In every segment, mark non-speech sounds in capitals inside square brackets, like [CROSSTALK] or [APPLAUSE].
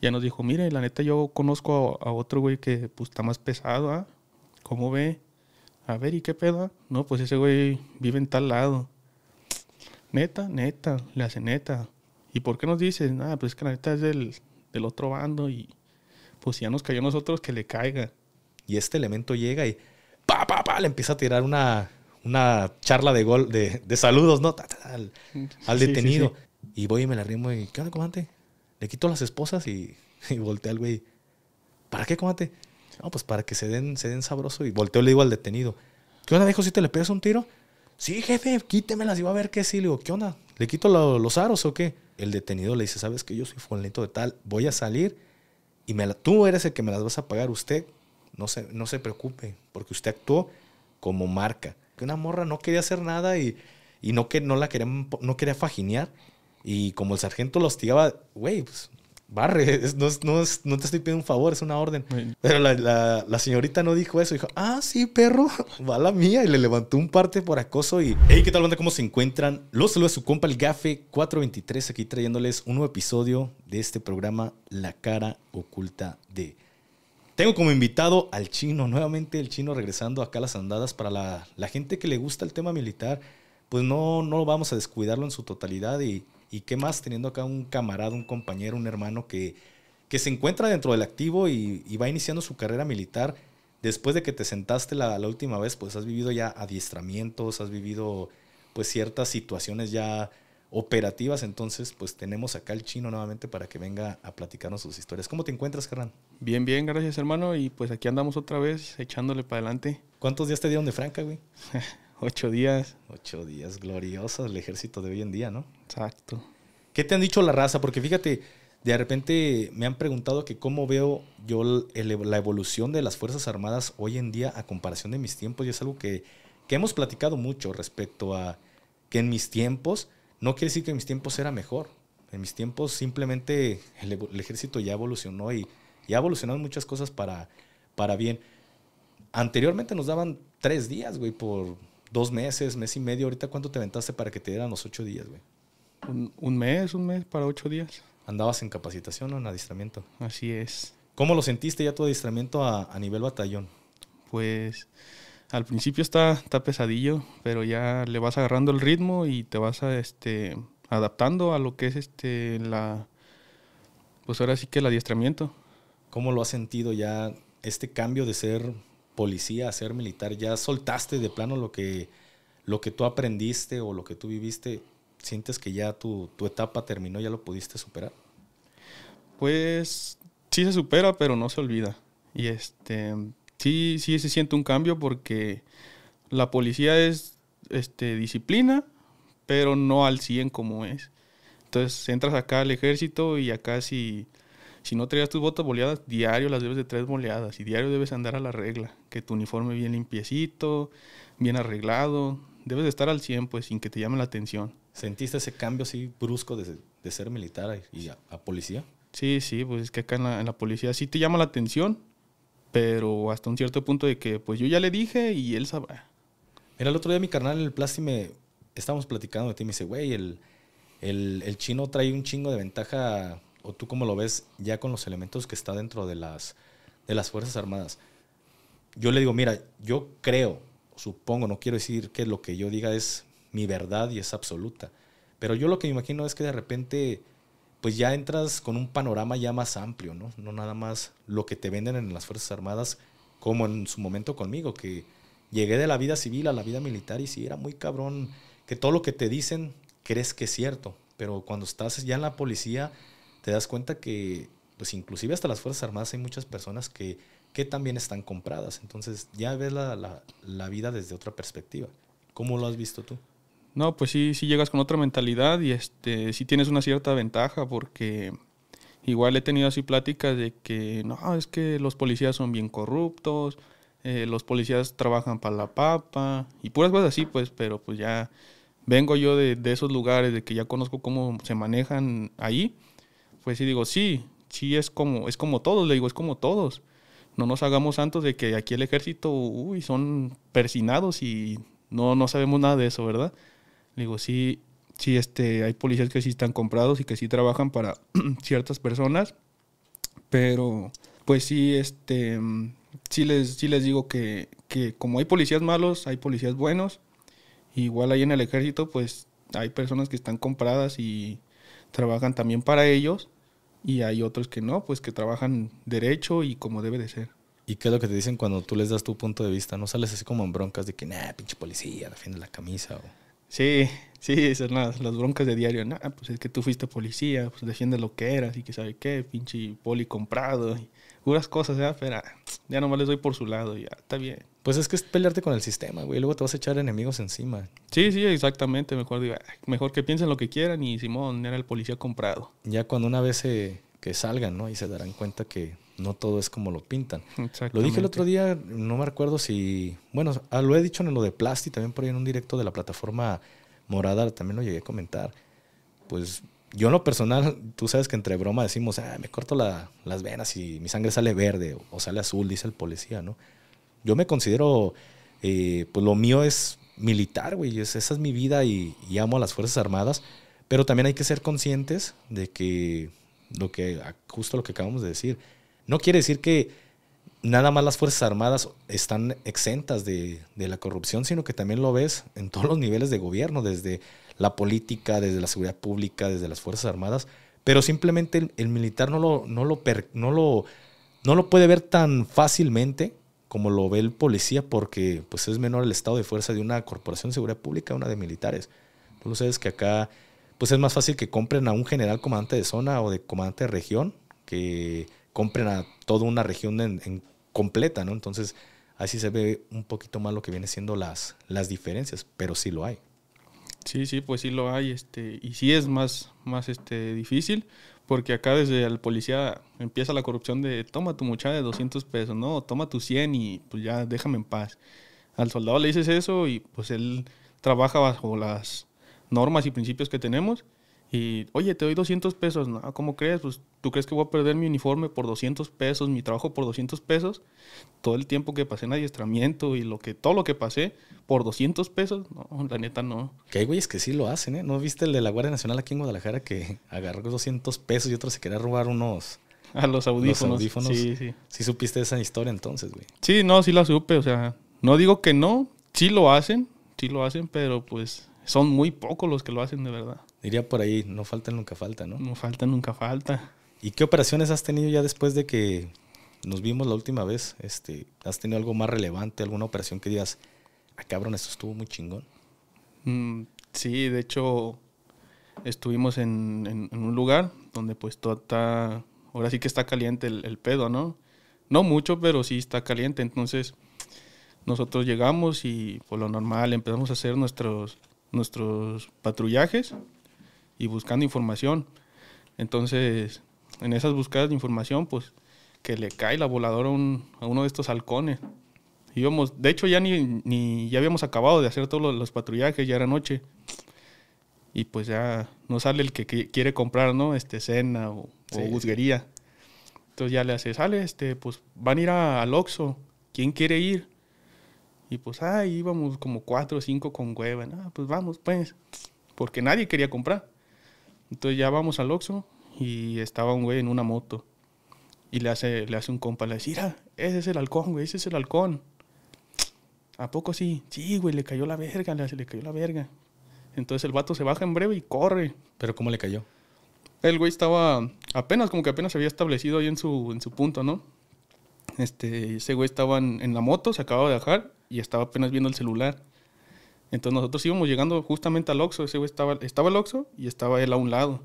ya nos dijo, mire, la neta yo conozco a, otro güey que pues está más pesado, ¿ah? ¿Cómo ve? A ver, ¿y qué pedo? No, pues ese güey vive en tal lado. Neta, neta, le hace neta. ¿Y por qué nos dices? Nada, pues que la neta es del, otro bando y pues ya nos cayó a nosotros que le caiga. Y este elemento llega y pa, pa, pa, le empieza a tirar una, charla de gol, de, de saludos, ¿no? Al, mm, detenido. Y voy y me la rimo y, ¿qué onda, comandante? le quito las esposas y, [LAUGHS] y al güey. ¿Para qué, comate? No, pues para que se den, se den sabroso. Y volteo le digo al detenido. ¿Qué onda, dijo? ¿Si te le pegas un tiro? Sí, jefe, quítemelas y va a ver qué sí. Le digo, ¿qué onda? ¿Le quito los aros o qué? El detenido le dice, ¿sabes que Yo soy lento de tal, voy a salir y me la, tú eres el que me las vas a pagar. Usted no se, no se preocupe, porque usted actuó como marca. que Una morra no quería hacer nada y, no, que, no la no quería faginear y como el sargento lo hostigaba, güey, pues barre, [LAUGHS] no, no, no, te estoy pidiendo un favor, es una orden. Pero la, señorita no dijo eso, dijo, ah, sí, perro, [LAUGHS] va la mía, y le levantó un parte por acoso y, hey, ¿qué tal, banda? ¿Cómo se encuentran? Los saludos su compa, el Gafe 423, aquí trayéndoles un nuevo episodio de este programa, La Cara Oculta de... Tengo como invitado al chino, nuevamente el chino regresando acá a las andadas para la, gente que le gusta el tema militar, pues no, no vamos a descuidarlo en su totalidad y y qué más teniendo acá un camarada, un compañero, un hermano que, que se encuentra dentro del activo y, va iniciando su carrera militar. Después de que te sentaste la, última vez, pues has vivido ya adiestramientos, has vivido pues ciertas situaciones ya operativas. Entonces, pues tenemos acá al chino nuevamente para que venga a platicarnos sus historias. ¿Cómo te encuentras, Carran? Bien, bien, gracias hermano. Y pues aquí andamos otra vez echándole para adelante. ¿Cuántos días te dieron de franca, güey? [LAUGHS] Ocho días. Ocho días gloriosos el ejército de hoy en día, ¿no? Exacto. ¿Qué te han dicho la raza? Porque fíjate, de repente me han preguntado que cómo veo yo la evolución de las Fuerzas Armadas hoy en día a comparación de mis tiempos. Y es algo que, hemos platicado mucho respecto a que en mis tiempos, no quiere decir que en mis tiempos era mejor. En mis tiempos simplemente el, ejército ya evolucionó y ya evolucionado muchas cosas para, para bien. Anteriormente nos daban tres días, güey, por dos meses, mes y medio. Ahorita, ¿cuánto te aventaste para que te dieran los ocho días, güey? Un, mes, un mes para ocho días. ¿Andabas en capacitación o en adiestramiento? Así es. ¿Cómo lo sentiste ya tu adiestramiento a, nivel batallón? Pues al principio está, está pesadillo, pero ya le vas agarrando el ritmo y te vas este, adaptando a lo que es este la pues ahora sí que el adiestramiento. ¿Cómo lo has sentido ya este cambio de ser policía hacer ser militar, ya soltaste de plano lo que, lo que tú aprendiste o lo que tú viviste, ¿sientes que ya tu, tu etapa terminó, ya lo pudiste superar? Pues sí se supera, pero no se olvida. Y este, sí, sí se siente un cambio porque la policía es este, disciplina, pero no al 100 como es. Entonces entras acá al ejército y acá Sí, si no traías tus botas boleadas, diario las debes de tres boleadas y diario debes andar a la regla, que tu uniforme bien limpiecito, bien arreglado, debes de estar al 100 pues sin que te llame la atención. ¿Sentiste ese cambio así brusco de, ser militar y a, policía? Sí, sí, pues es que acá en la, policía sí te llama la atención, pero hasta un cierto punto de que pues yo ya le dije y él sabrá. Mira, el otro día mi carnal en el plástico me estábamos platicando de ti y me dice, güey, el, el, el, chino trae un chingo de ventaja o tú cómo lo ves ya con los elementos que está dentro de las, de las Fuerzas Armadas. Yo le digo, mira, yo creo, supongo, no quiero decir que lo que yo diga es mi verdad y es absoluta, pero yo lo que me imagino es que de repente pues ya entras con un panorama ya más amplio, ¿no? No nada más lo que te venden en las Fuerzas Armadas, como en su momento conmigo, que llegué de la vida civil a la vida militar y si era muy cabrón, que todo lo que te dicen crees que es cierto, pero cuando estás ya en la policía te das cuenta que, pues inclusive hasta las Fuerzas Armadas hay muchas personas que, también están compradas. Entonces ya ves la, vida desde otra perspectiva. ¿Cómo lo has visto tú? No, pues sí, sí llegas con otra mentalidad y este, sí tienes una cierta ventaja porque igual he tenido así pláticas de que no, es que los policías son bien corruptos, eh, los policías trabajan para la papa y puras cosas así, pues, pero pues ya vengo yo de, de, esos lugares, de que ya conozco cómo se manejan ahí pues sí digo, sí, sí es como, es como todos, le digo, es como todos. No nos hagamos santos de que aquí el ejército, uy, son persinados y no, no sabemos nada de eso, ¿verdad? Le digo, sí, sí, este, hay policías que sí están comprados y que sí trabajan para [CLEARS THROAT] ciertas personas, pero pues sí, este, sí les, sí les digo que, que como hay policías malos, hay policías buenos, igual ahí en el ejército, pues hay personas que están compradas y trabajan también para ellos y hay otros que no, pues que trabajan derecho y como debe de ser. ¿Y qué es lo que te dicen cuando tú les das tu punto de vista? ¿No sales así como en broncas de que, nah, pinche policía, defiende la camisa? O... Sí, sí, son las, broncas de diario. Nah, pues es que tú fuiste policía, pues defiende lo que eras y que sabe qué, pinche poli comprado. Y cosas, ya ¿eh? pero ya nomás les doy por su lado ya, está bien. Pues es que es pelearte con el sistema, güey. Luego te vas a echar enemigos encima. Sí, sí, exactamente. Mejor, acuerdo, mejor que piensen lo que quieran y Simón era el policía comprado. Ya cuando una vez se, que salgan, ¿no? Y se darán cuenta que no todo es como lo pintan. Lo dije el otro día, no me acuerdo si... Bueno, ah, lo he dicho en lo de Plasti, también por ahí en un directo de la plataforma morada, también lo llegué a comentar. Pues yo en lo personal, tú sabes que entre broma decimos, ah, me corto las venas y mi sangre sale verde o sale azul, dice el policía, ¿no? Yo me considero, eh, pues lo mío es militar, güey, esa es mi vida y, amo a las Fuerzas Armadas, pero también hay que ser conscientes de que, lo que justo lo que acabamos de decir, no quiere decir que nada más las Fuerzas Armadas están exentas de, la corrupción, sino que también lo ves en todos los niveles de gobierno, desde la política, desde la seguridad pública, desde las Fuerzas Armadas, pero simplemente el, militar no lo, no lo, no lo, no lo puede ver tan fácilmente como lo ve el policía porque pues es menor el estado de fuerza de una corporación de seguridad pública una de militares. Tú lo sabes que acá pues es más fácil que compren a un general comandante de zona o de comandante de región que compren a toda una región en completa, ¿no? Entonces así se ve un poquito más lo que viene siendo las, las diferencias, pero sí lo hay. Sí, sí, pues sí lo hay, este, y sí es más, más este, difícil. Porque acá desde el policía empieza la corrupción de toma tu muchacha de 200 pesos, no, toma tu 100 y pues ya déjame en paz. Al soldado le dices eso y pues él trabaja bajo las normas y principios que tenemos y, oye, te doy 200 pesos. No, ¿cómo crees? Pues, ¿tú crees que voy a perder mi uniforme por 200 pesos, mi trabajo por 200 pesos? Todo el tiempo que pasé en adiestramiento y lo que, todo lo que pasé por 200 pesos. No, la neta no. Que hay güeyes que sí lo hacen, ¿eh? ¿No viste el de la Guardia Nacional aquí en Guadalajara que agarró 200 pesos y otro se quería robar unos... A los audífonos. Los Sí, sí. Sí supiste esa historia entonces, güey. Sí, no, sí la supe. O sea, no digo que no. Sí lo hacen. Sí lo hacen, pero pues son muy pocos los que lo hacen de verdad. Diría por ahí, no falta nunca falta, ¿no? No falta nunca falta. ¿Y qué operaciones has tenido ya después de que nos vimos la última vez? Este, ¿Has tenido algo más relevante, alguna operación que digas, ah, cabrón, esto estuvo muy chingón? Mm, sí, de hecho, estuvimos en, un lugar donde pues todo está, ahora sí que está caliente el, pedo, ¿no? No mucho, pero sí está caliente. Entonces, nosotros llegamos y por lo normal empezamos a hacer nuestros, nuestros patrullajes y buscando información. Entonces, en esas buscadas de información, pues que le cae la voladora a, uno de estos halcones. Íbamos, de hecho ya ni, ya habíamos acabado de hacer todos los, patrullajes, ya era noche. Y pues ya no sale el que, quiere comprar, ¿no? Este cena o, sí, Entonces ya le hace, sale, este, pues van a ir a, al Oxxo. ¿Quién quiere ir? Y pues ahí íbamos como cuatro o cinco con hueva. pues vamos, pues. Porque nadie quería comprar. Entonces ya vamos al Oxxo y estaba un güey en una moto. Y le hace, le hace un compa, le dice, mira, ese es el halcón, güey, ese es el halcón. ¿A poco sí? Sí, güey, le cayó la verga, le, cayó la verga. Entonces el vato se baja en breve y corre. ¿Pero cómo le cayó? El güey estaba apenas, como que apenas se había establecido ahí en su, en su punto, ¿no? Este, ese güey estaba en, en la moto, se acababa de bajar y estaba apenas viendo el celular. Entonces nosotros íbamos llegando justamente al Oxxo, ese güey estaba, estaba el Oxxo y estaba él a un lado.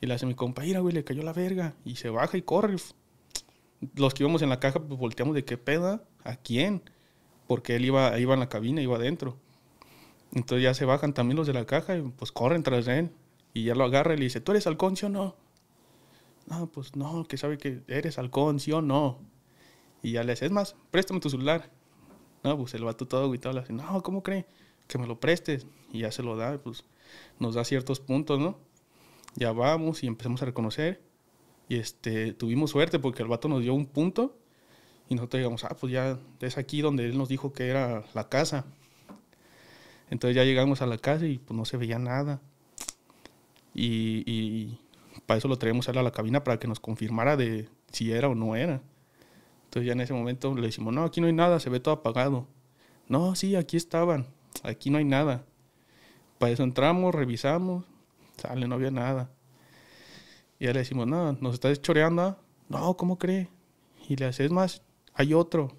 Y le hace mi compa, güey, le cayó la verga. Y se baja y corre. Los que íbamos en la caja, pues volteamos de qué peda, a quién. Porque él iba, iba en la cabina, iba adentro. Entonces ya se bajan también los de la caja y pues corren tras él. Y ya lo agarra y le dice, ¿tú eres Alconcio o no? No, pues no, que sabe que eres halcón, o no. Y ya le es más, préstame tu celular. No, pues el vato todo agüitado le dice, no, ¿cómo cree? Que me lo prestes. Y ya se lo da, pues nos da ciertos puntos, ¿no? Ya vamos y empezamos a reconocer. Y este, tuvimos suerte porque el vato nos dio un punto y nosotros llegamos, ah, pues ya es aquí donde él nos dijo que era la casa. Entonces ya llegamos a la casa y pues no se veía nada. Y, y para eso lo traíamos a la cabina para que nos confirmara de si era o no era. Entonces ya en ese momento le decimos, no, aquí no hay nada, se ve todo apagado. No, sí, aquí estaban, aquí no hay nada. Para eso entramos, revisamos, sale, no había nada. Y ya le decimos, no, nos estás choreando. ¿ah?". No, ¿cómo cree? Y le haces más, hay otro.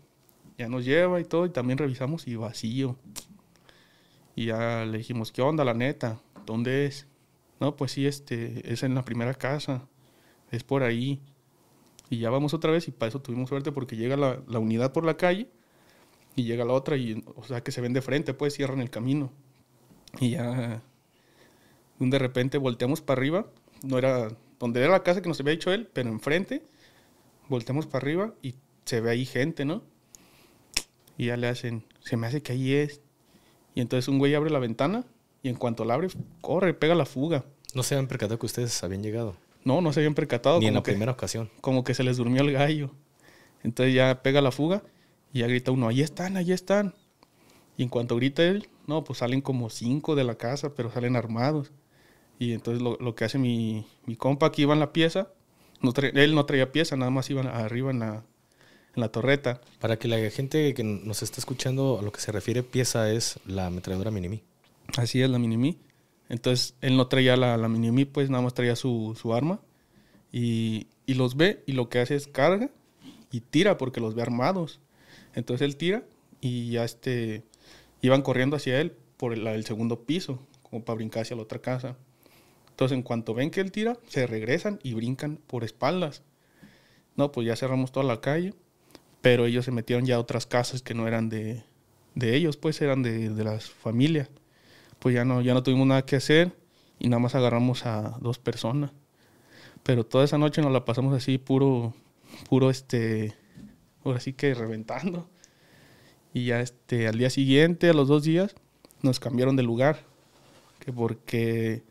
Ya nos lleva y todo, y también revisamos y vacío. Y ya le dijimos, ¿qué onda, la neta? ¿Dónde es? No, pues sí, este, es en la primera casa, es por ahí y ya vamos otra vez y para eso tuvimos suerte porque llega la, unidad por la calle y llega la otra y, o sea, que se ven de frente, pues cierran el camino. Y ya, de repente volteamos para arriba, no era donde era la casa que nos había dicho él, pero enfrente, volteamos para arriba y se ve ahí gente, ¿no? Y ya le hacen, se me hace que ahí es. Y entonces un güey abre la ventana y en cuanto la abre, corre, pega la fuga. No se han percatado que ustedes habían llegado. No, no se habían percatado. Ni en la primera ocasión. Como que se les durmió el gallo. Entonces ya pega la fuga y ya grita uno, ahí están, ahí están. Y en cuanto grita él, no, pues salen como cinco de la casa, pero salen armados. Y entonces lo, que hace mi, compa que iba en la pieza, no él no traía pieza, nada más iban arriba en la, torreta. Para que la gente que nos está escuchando a lo que se refiere pieza es la ametralladora Minimi. Así es, la Minimi. Entonces él no traía la, mini mini pues nada más traía su, arma. Y, los ve y lo que hace es carga y tira porque los ve armados. Entonces él tira y ya este, iban corriendo hacia él por el, segundo piso, como para brincar hacia la otra casa. Entonces en cuanto ven que él tira, se regresan y brincan por espaldas. No, pues ya cerramos toda la calle, pero ellos se metieron ya a otras casas que no eran de, de ellos, pues eran de, de las familias pues ya no, ya no tuvimos nada que hacer y nada más agarramos a dos personas. Pero toda esa noche nos la pasamos así puro, puro este, ahora sí que reventando. Y ya este, al día siguiente, a los dos días, nos cambiaron de lugar. Que porque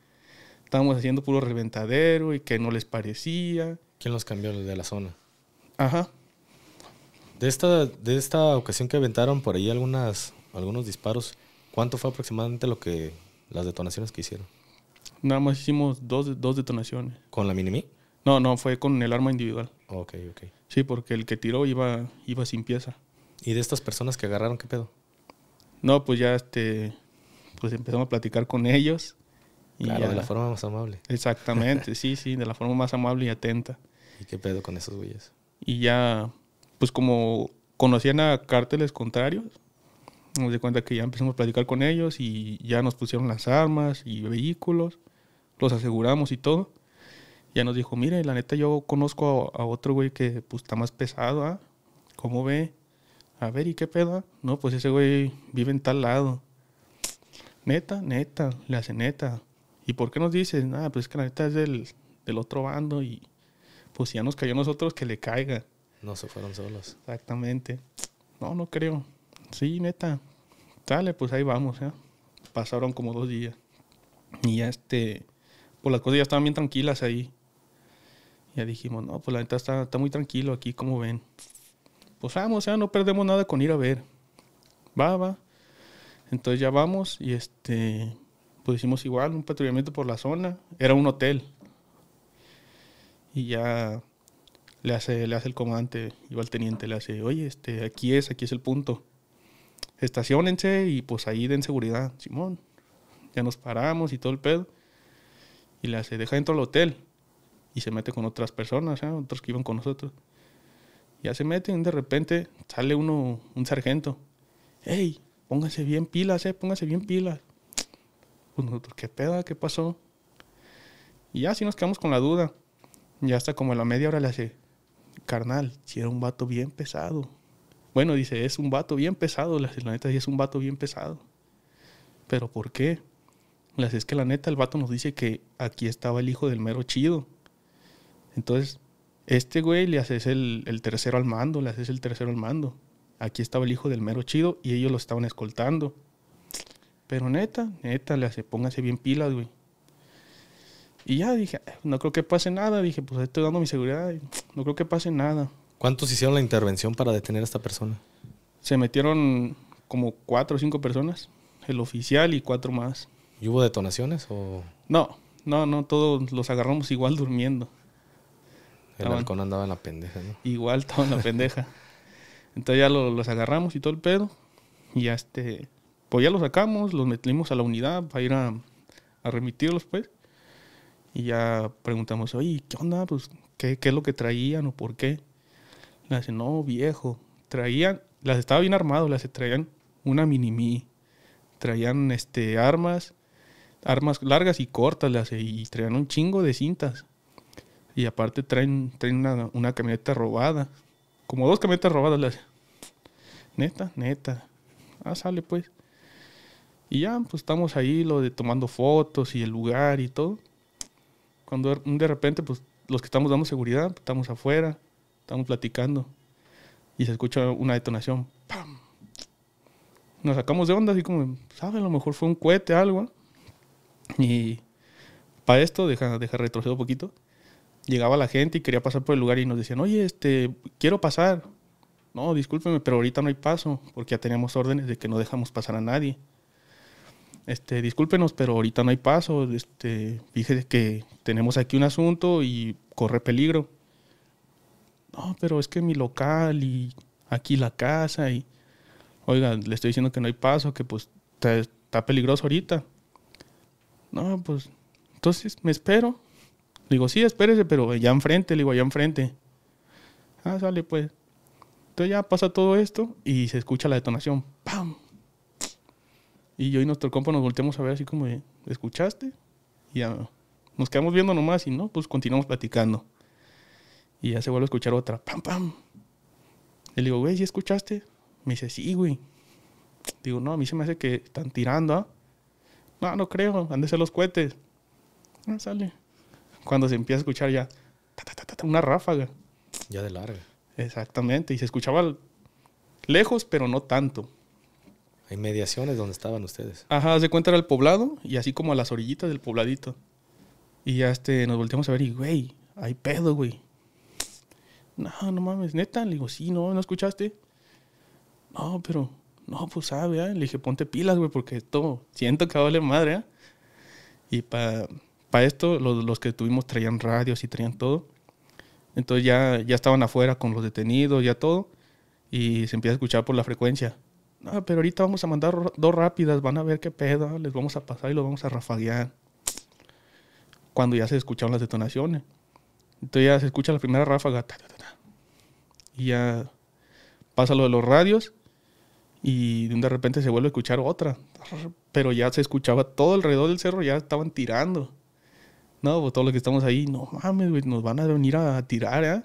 estábamos haciendo puro reventadero y que no les parecía. ¿Quién los cambió? desde de la zona. Ajá. De esta, de esta ocasión que aventaron por ahí algunas, algunos disparos, ¿Cuánto fue aproximadamente lo que las detonaciones que hicieron? Nada más hicimos dos, dos detonaciones. ¿Con la Minimi? No, no, fue con el arma individual. Ok, ok. Sí, porque el que tiró iba, iba sin pieza. ¿Y de estas personas que agarraron qué pedo? No, pues ya este, pues empezamos a platicar con ellos. Y claro, de la forma más amable. Exactamente, sí, sí, de la forma más amable y atenta. ¿Y qué pedo con esos güeyes? Y ya, pues como conocían a cárteles contrarios, nos di cuenta que ya empezamos a platicar con ellos y ya nos pusieron las armas y vehículos, los aseguramos y todo. Ya nos dijo, mire, la neta yo conozco a, otro güey que pues está más pesado, ¿ah? ¿Cómo ve? A ver, ¿y qué pedo? No, pues ese güey vive en tal lado. Neta, neta, le hace neta. ¿Y por qué nos dices? Nada, pues es que la neta es del, del otro bando y pues ya nos cayó a nosotros que le caiga. No se fueron solos. Exactamente. No, no creo sí, neta, dale, pues ahí vamos, ya, ¿eh? Pasaron como dos días. Y ya este, pues las cosas ya estaban bien tranquilas ahí. Ya dijimos, no, pues la neta está, muy tranquilo aquí, como ven. Pues vamos, ya no perdemos nada con ir a ver. Va, va. Entonces ya vamos y este, pues hicimos igual un patrullamiento por la zona. Era un hotel. Y ya le hace, le hace el comandante, igual al teniente, le hace, oye, este, aquí es, aquí es el punto estacionense y pues ahí den seguridad, Simón. Ya nos paramos y todo el pedo. Y la se deja dentro del hotel y se mete con otras personas, ¿eh? otros que iban con nosotros. Ya se meten, de repente sale uno, un sargento. ¡Ey! Pónganse bien pilas, eh, pónganse bien pilas. Pues nosotros, ¿qué pedo? ¿Qué pasó? Y ya así nos quedamos con la duda. Ya hasta como a la media hora le hace, carnal, si era un vato bien pesado. Bueno, dice, es un vato bien pesado, la, neta sí es un vato bien pesado. Pero ¿por qué? Las es que la neta el vato nos dice que aquí estaba el hijo del mero chido. Entonces, este güey le haces el, el tercero al mando, le haces el tercero al mando. Aquí estaba el hijo del mero chido y ellos lo estaban escoltando. Pero neta, neta, le hace, póngase bien pilas, güey. Y ya dije, ah, no creo que pase nada. Dije, pues estoy dando mi seguridad. No creo que pase nada. ¿Cuántos hicieron la intervención para detener a esta persona? Se metieron como cuatro o cinco personas, el oficial y cuatro más. ¿Y hubo detonaciones o...? No, no, no, todos los agarramos igual durmiendo. El balcón andaba en la pendeja, ¿no? Igual estaba en la pendeja. [LAUGHS] Entonces ya los agarramos y todo el pedo. Y ya este... Pues ya los sacamos, los metimos a la unidad para ir a, a remitirlos, pues. Y ya preguntamos, oye, ¿qué onda? Pues, ¿qué, ¿qué es lo que traían o por qué? Me no, viejo. Traían, las estaba bien armado, las traían una mini-mi. Traían este, armas, armas largas y cortas, las, y traían un chingo de cintas. Y aparte traen, traen una, camioneta robada. Como dos camionetas robadas, las. Neta, neta. Ah, sale pues. Y ya, pues estamos ahí, lo de tomando fotos y el lugar y todo. Cuando de repente, pues los que estamos dando seguridad, pues, estamos afuera. Estamos platicando. Y se escucha una detonación. ¡Pam! Nos sacamos de onda, así como, ¿sabe? A lo mejor fue un cohete, algo. Y para esto, deja, deja retroceder un poquito. Llegaba la gente y quería pasar por el lugar y nos decían, oye, este, quiero pasar. No, discúlpeme, pero ahorita no hay paso, porque ya tenemos órdenes de que no dejamos pasar a nadie. Este, discúlpenos, pero ahorita no hay paso. Este, fíjese que tenemos aquí un asunto y corre peligro no, pero es que mi local y aquí la casa y, oiga, le estoy diciendo que no hay paso, que pues está, peligroso ahorita. No, pues, entonces me espero. digo, sí, espérese, pero allá enfrente, le digo, allá enfrente. Ah, sale pues. Entonces ya pasa todo esto y se escucha la detonación. ¡Pam! Y yo y nuestro compa nos volteamos a ver así como, ¿escuchaste? Y ya nos quedamos viendo nomás y no, pues continuamos platicando. Y ya se vuelve a escuchar otra, pam, pam. le digo, güey, ¿sí escuchaste? Me dice, sí, güey. Digo, no, a mí se me hace que están tirando, ¿ah? No, no creo, han los cohetes. No ah, sale. Cuando se empieza a escuchar ya, ta, ta, ta, una ráfaga. Ya de larga. Exactamente, y se escuchaba lejos, pero no tanto. Hay mediaciones donde estaban ustedes. Ajá, se cuenta era el poblado y así como a las orillitas del pobladito. Y ya este, nos volteamos a ver y, güey, hay pedo, güey no, no mames, neta. Le digo, sí, no, ¿no escuchaste? No, pero, no, pues sabe, ¿eh? Le dije, ponte pilas, güey, porque esto siento que vale madre, ¿eh? Y para pa esto, los, que tuvimos traían radios y traían todo. Entonces ya, ya estaban afuera con los detenidos, ya todo. Y se empieza a escuchar por la frecuencia. No, pero ahorita vamos a mandar dos rápidas, van a ver qué pedo, ¿eh? les vamos a pasar y los vamos a rafaguear. Cuando ya se escucharon las detonaciones. Entonces ya se escucha la primera ráfaga. Y ya pasa lo de los radios y de repente se vuelve a escuchar otra. Pero ya se escuchaba todo alrededor del cerro, ya estaban tirando. No, pues todos los que estamos ahí, no mames, güey, nos van a venir a tirar, ¿eh?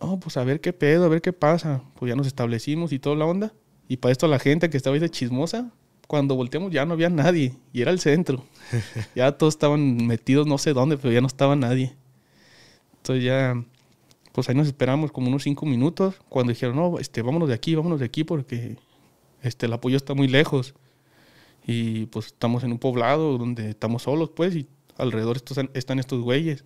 No, pues a ver qué pedo, a ver qué pasa. Pues ya nos establecimos y toda la onda. Y para esto la gente que estaba ahí de chismosa, cuando volteamos ya no había nadie y era el centro. [LAUGHS] ya todos estaban metidos no sé dónde, pero ya no estaba nadie. Entonces ya pues ahí nos esperamos como unos cinco minutos cuando dijeron, no, este, vámonos de aquí, vámonos de aquí porque este, el apoyo está muy lejos. Y pues estamos en un poblado donde estamos solos, pues, y alrededor estos, están estos güeyes.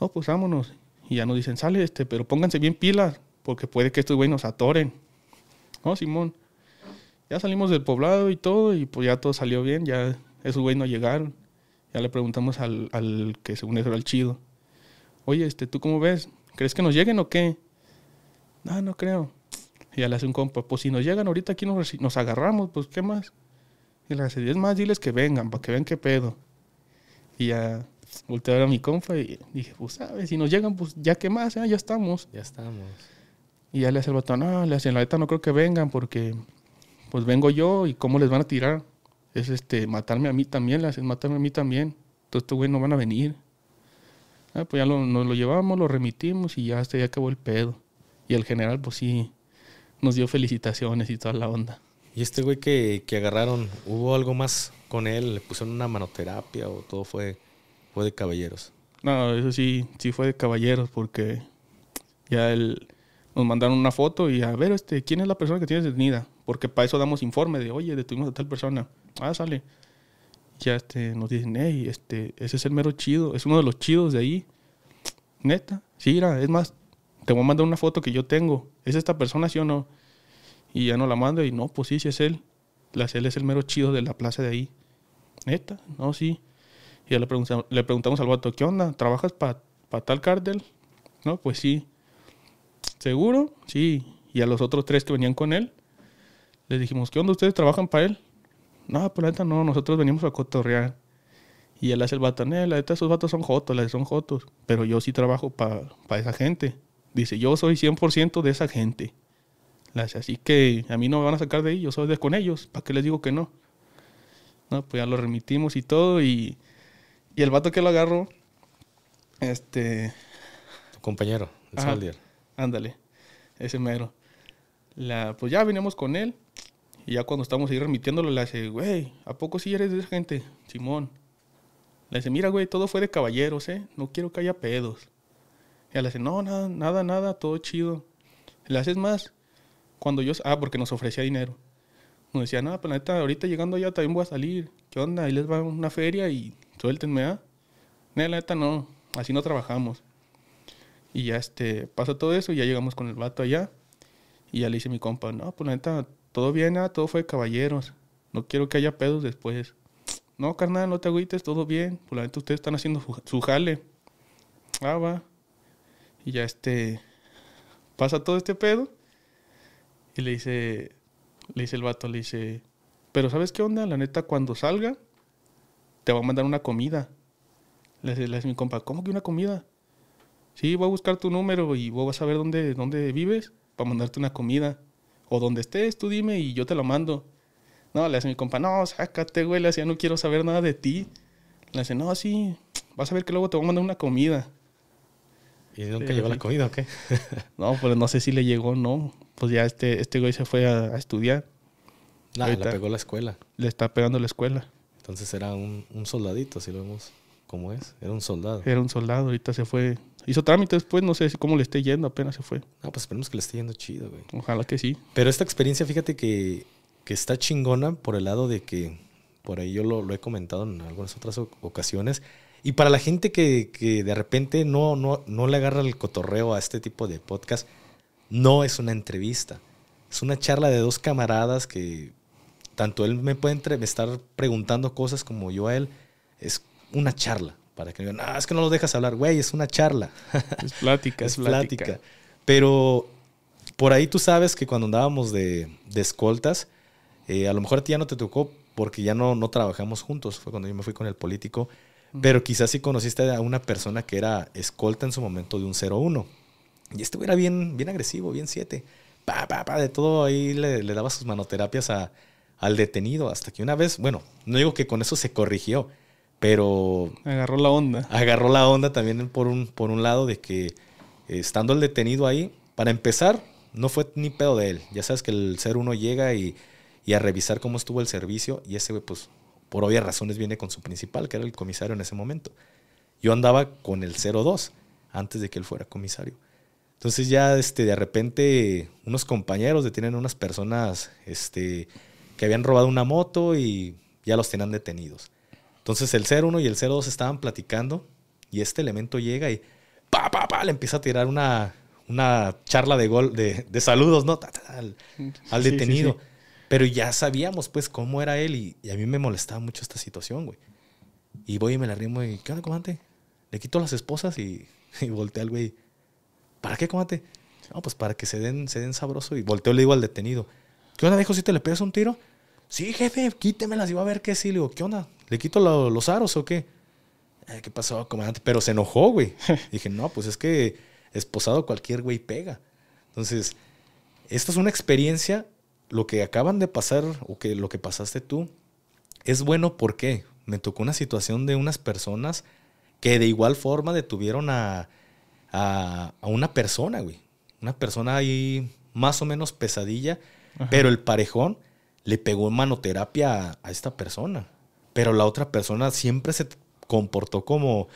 No, pues vámonos. Y ya nos dicen, sale este, pero pónganse bien pilas porque puede que estos güeyes nos atoren. No, Simón. Ya salimos del poblado y todo, y pues ya todo salió bien, ya esos güeyes no llegaron. Ya le preguntamos al, al que según eso era el chido. Oye, este, ¿tú cómo ves? ¿Crees que nos lleguen o qué? No, no creo. Y ya le hace un compa, pues si nos llegan ahorita aquí nos, agarramos, pues ¿qué más? Y le hace, es más, diles que vengan, para que vean qué pedo. Y ya volteé a ver a mi compa y dije, pues sabes, si nos llegan, pues ya qué más, ¿eh? ya estamos. Ya estamos. Y ya le hace el botón no, le hacen la neta no creo que vengan porque pues vengo yo y cómo les van a tirar. Es este, matarme a mí también, le hacen matarme a mí también. Entonces, este güey no van a venir. Ah, pues ya lo, nos lo llevamos, lo remitimos y ya hasta ya acabó el pedo. Y el general, pues sí, nos dio felicitaciones y toda la onda. ¿Y este güey que, agarraron, hubo algo más con él? ¿Le pusieron una manoterapia o todo fue, fue de caballeros? No, eso sí, sí fue de caballeros porque ya él, nos mandaron una foto y a ver, este, ¿quién es la persona que tienes detenida? Porque para eso damos informe de, oye, detuvimos a tal persona. Ah, sale ya este, nos dicen, hey, este, ese es el mero chido, es uno de los chidos de ahí. Neta, sí, mira, es más, te voy a mandar una foto que yo tengo. ¿Es esta persona, sí o no? Y ya no la mando y no, pues sí, sí es él. La él es el mero chido de la plaza de ahí. Neta, no, sí. Y ya le preguntamos, le preguntamos al vato, ¿qué onda? ¿Trabajas para tal cártel? No, pues sí. ¿Seguro? Sí. Y a los otros tres que venían con él, les dijimos, ¿qué onda? ¿Ustedes trabajan para él? no, pues la neta no, nosotros venimos a Cotorreal Y él hace el batanel, la neta esos vatos son jotos, son jotos, pero yo sí trabajo para esa gente. Dice, yo soy 100% de esa gente. así que a mí no me van a sacar de ahí, yo soy de con ellos, ¿para qué les digo que no? No, pues ya lo remitimos y todo, y, el vato que lo agarró, este... Tu compañero, el Ándale, ese mero. La, pues ya venimos con él, y ya cuando estamos ahí remitiéndolo, le hace güey, ¿a poco sí eres de esa gente? Simón. Le dice, mira, güey, todo fue de caballeros, ¿eh? No quiero que haya pedos. Y le dice, no, nada, nada, nada, todo chido. Le haces más. Cuando yo, ah, porque nos ofrecía dinero. Nos decía, No, pero pues, la neta, ahorita llegando allá también voy a salir. ¿Qué onda? Ahí les va una feria y suéltenme, ¿ah? No, la neta, no, así no trabajamos. Y ya este, pasa todo eso y ya llegamos con el vato allá. Y ya le dice mi compa, no, pues la neta, todo bien, ah, todo fue de caballeros. No quiero que haya pedos después. No, carnal, no te agüites, todo bien. Por la neta, ustedes están haciendo su, jale. Ah, va. Y ya este. Pasa todo este pedo. Y le dice. Le dice el vato, le dice. Pero ¿sabes qué onda? La neta, cuando salga, te va a mandar una comida. Le dice, le mi compa, ¿cómo que una comida? Sí, voy a buscar tu número y vos vas a ver dónde, dónde vives para mandarte una comida o donde estés, tú dime y yo te lo mando. No, le hace mi compa, no, sácate, güey, le ya no quiero saber nada de ti. Le dice, no, sí, vas a ver que luego te voy a mandar una comida. ¿Y nunca llegó la comida o qué? [LAUGHS] no, pues no sé si le llegó o no. Pues ya este, este güey se fue a, estudiar. Nah, Le pegó la escuela. Le está pegando la escuela. Entonces era un, un soldadito, si lo vemos como es. Era un soldado. Era un soldado. Ahorita se fue hizo trámites, después pues, no sé cómo le esté yendo, apenas se fue. No, pues esperemos que le esté yendo chido, güey. Ojalá que sí. Pero esta experiencia, fíjate que, está chingona por el lado de que, por ahí yo lo, he comentado en algunas otras ocasiones, y para la gente que, de repente no, no, no le agarra el cotorreo a este tipo de podcast, no es una entrevista. Es una charla de dos camaradas que tanto él me puede estar preguntando cosas como yo a él. Es una charla. Para que no digan, ah, es que no los dejas hablar, güey, es una charla. [LAUGHS] Es plática, es plática. Pero por ahí tú sabes que cuando andábamos de, escoltas, eh, a lo mejor a ti ya no te tocó porque ya no, no trabajamos juntos. Fue cuando yo me fui con el político. Pero quizás sí conociste a una persona que era escolta en su momento de un 01. Y este era bien, bien agresivo, bien 7. Pa, de todo ahí le, daba sus manoterapias al detenido. Hasta que una vez, bueno, no digo que con eso se corrigió, pero... Agarró la onda. Agarró la onda también por un, por un lado de que eh, estando el detenido ahí, para empezar, no fue ni pedo de él. Ya sabes que el ser uno llega y, y a revisar cómo estuvo el servicio y ese, pues, por obvias razones viene con su principal, que era el comisario en ese momento. Yo andaba con el 02 antes de que él fuera comisario. Entonces ya este, de repente unos compañeros detienen a unas personas este, que habían robado una moto y ya los tenían detenidos. Entonces el 01 y el 02 estaban platicando y este elemento llega y pa, pa, pa, le empieza a tirar una, una charla de, gol, de, saludos, ¿no? al, detenido. Pero ya sabíamos, pues, cómo era él y, a mí me molestaba mucho esta situación, güey. Y voy y me la rimo y, ¿qué onda, Le quito las esposas y, [LAUGHS] y volteé al güey. ¿Para qué, comate? No, pues para que se den, se den sabroso. Y volteo y le digo al detenido, ¿qué onda, dijo si te le pegas un tiro? sí, jefe, quítemelas Yo a ver qué sí. Le digo, ¿qué onda? ¿Le quito los aros o qué? Eh, ¿Qué pasó, comandante? Pero se enojó, güey. [LAUGHS] Dije, no, pues es que esposado cualquier güey pega. Entonces, esta es una experiencia, lo que acaban de pasar o que lo que pasaste tú, es bueno porque me tocó una situación de unas personas que de igual forma detuvieron a, una persona, güey. Una persona ahí más o menos pesadilla, pero el parejón le pegó en manoterapia a, esta persona. Pero la otra persona siempre se comportó como,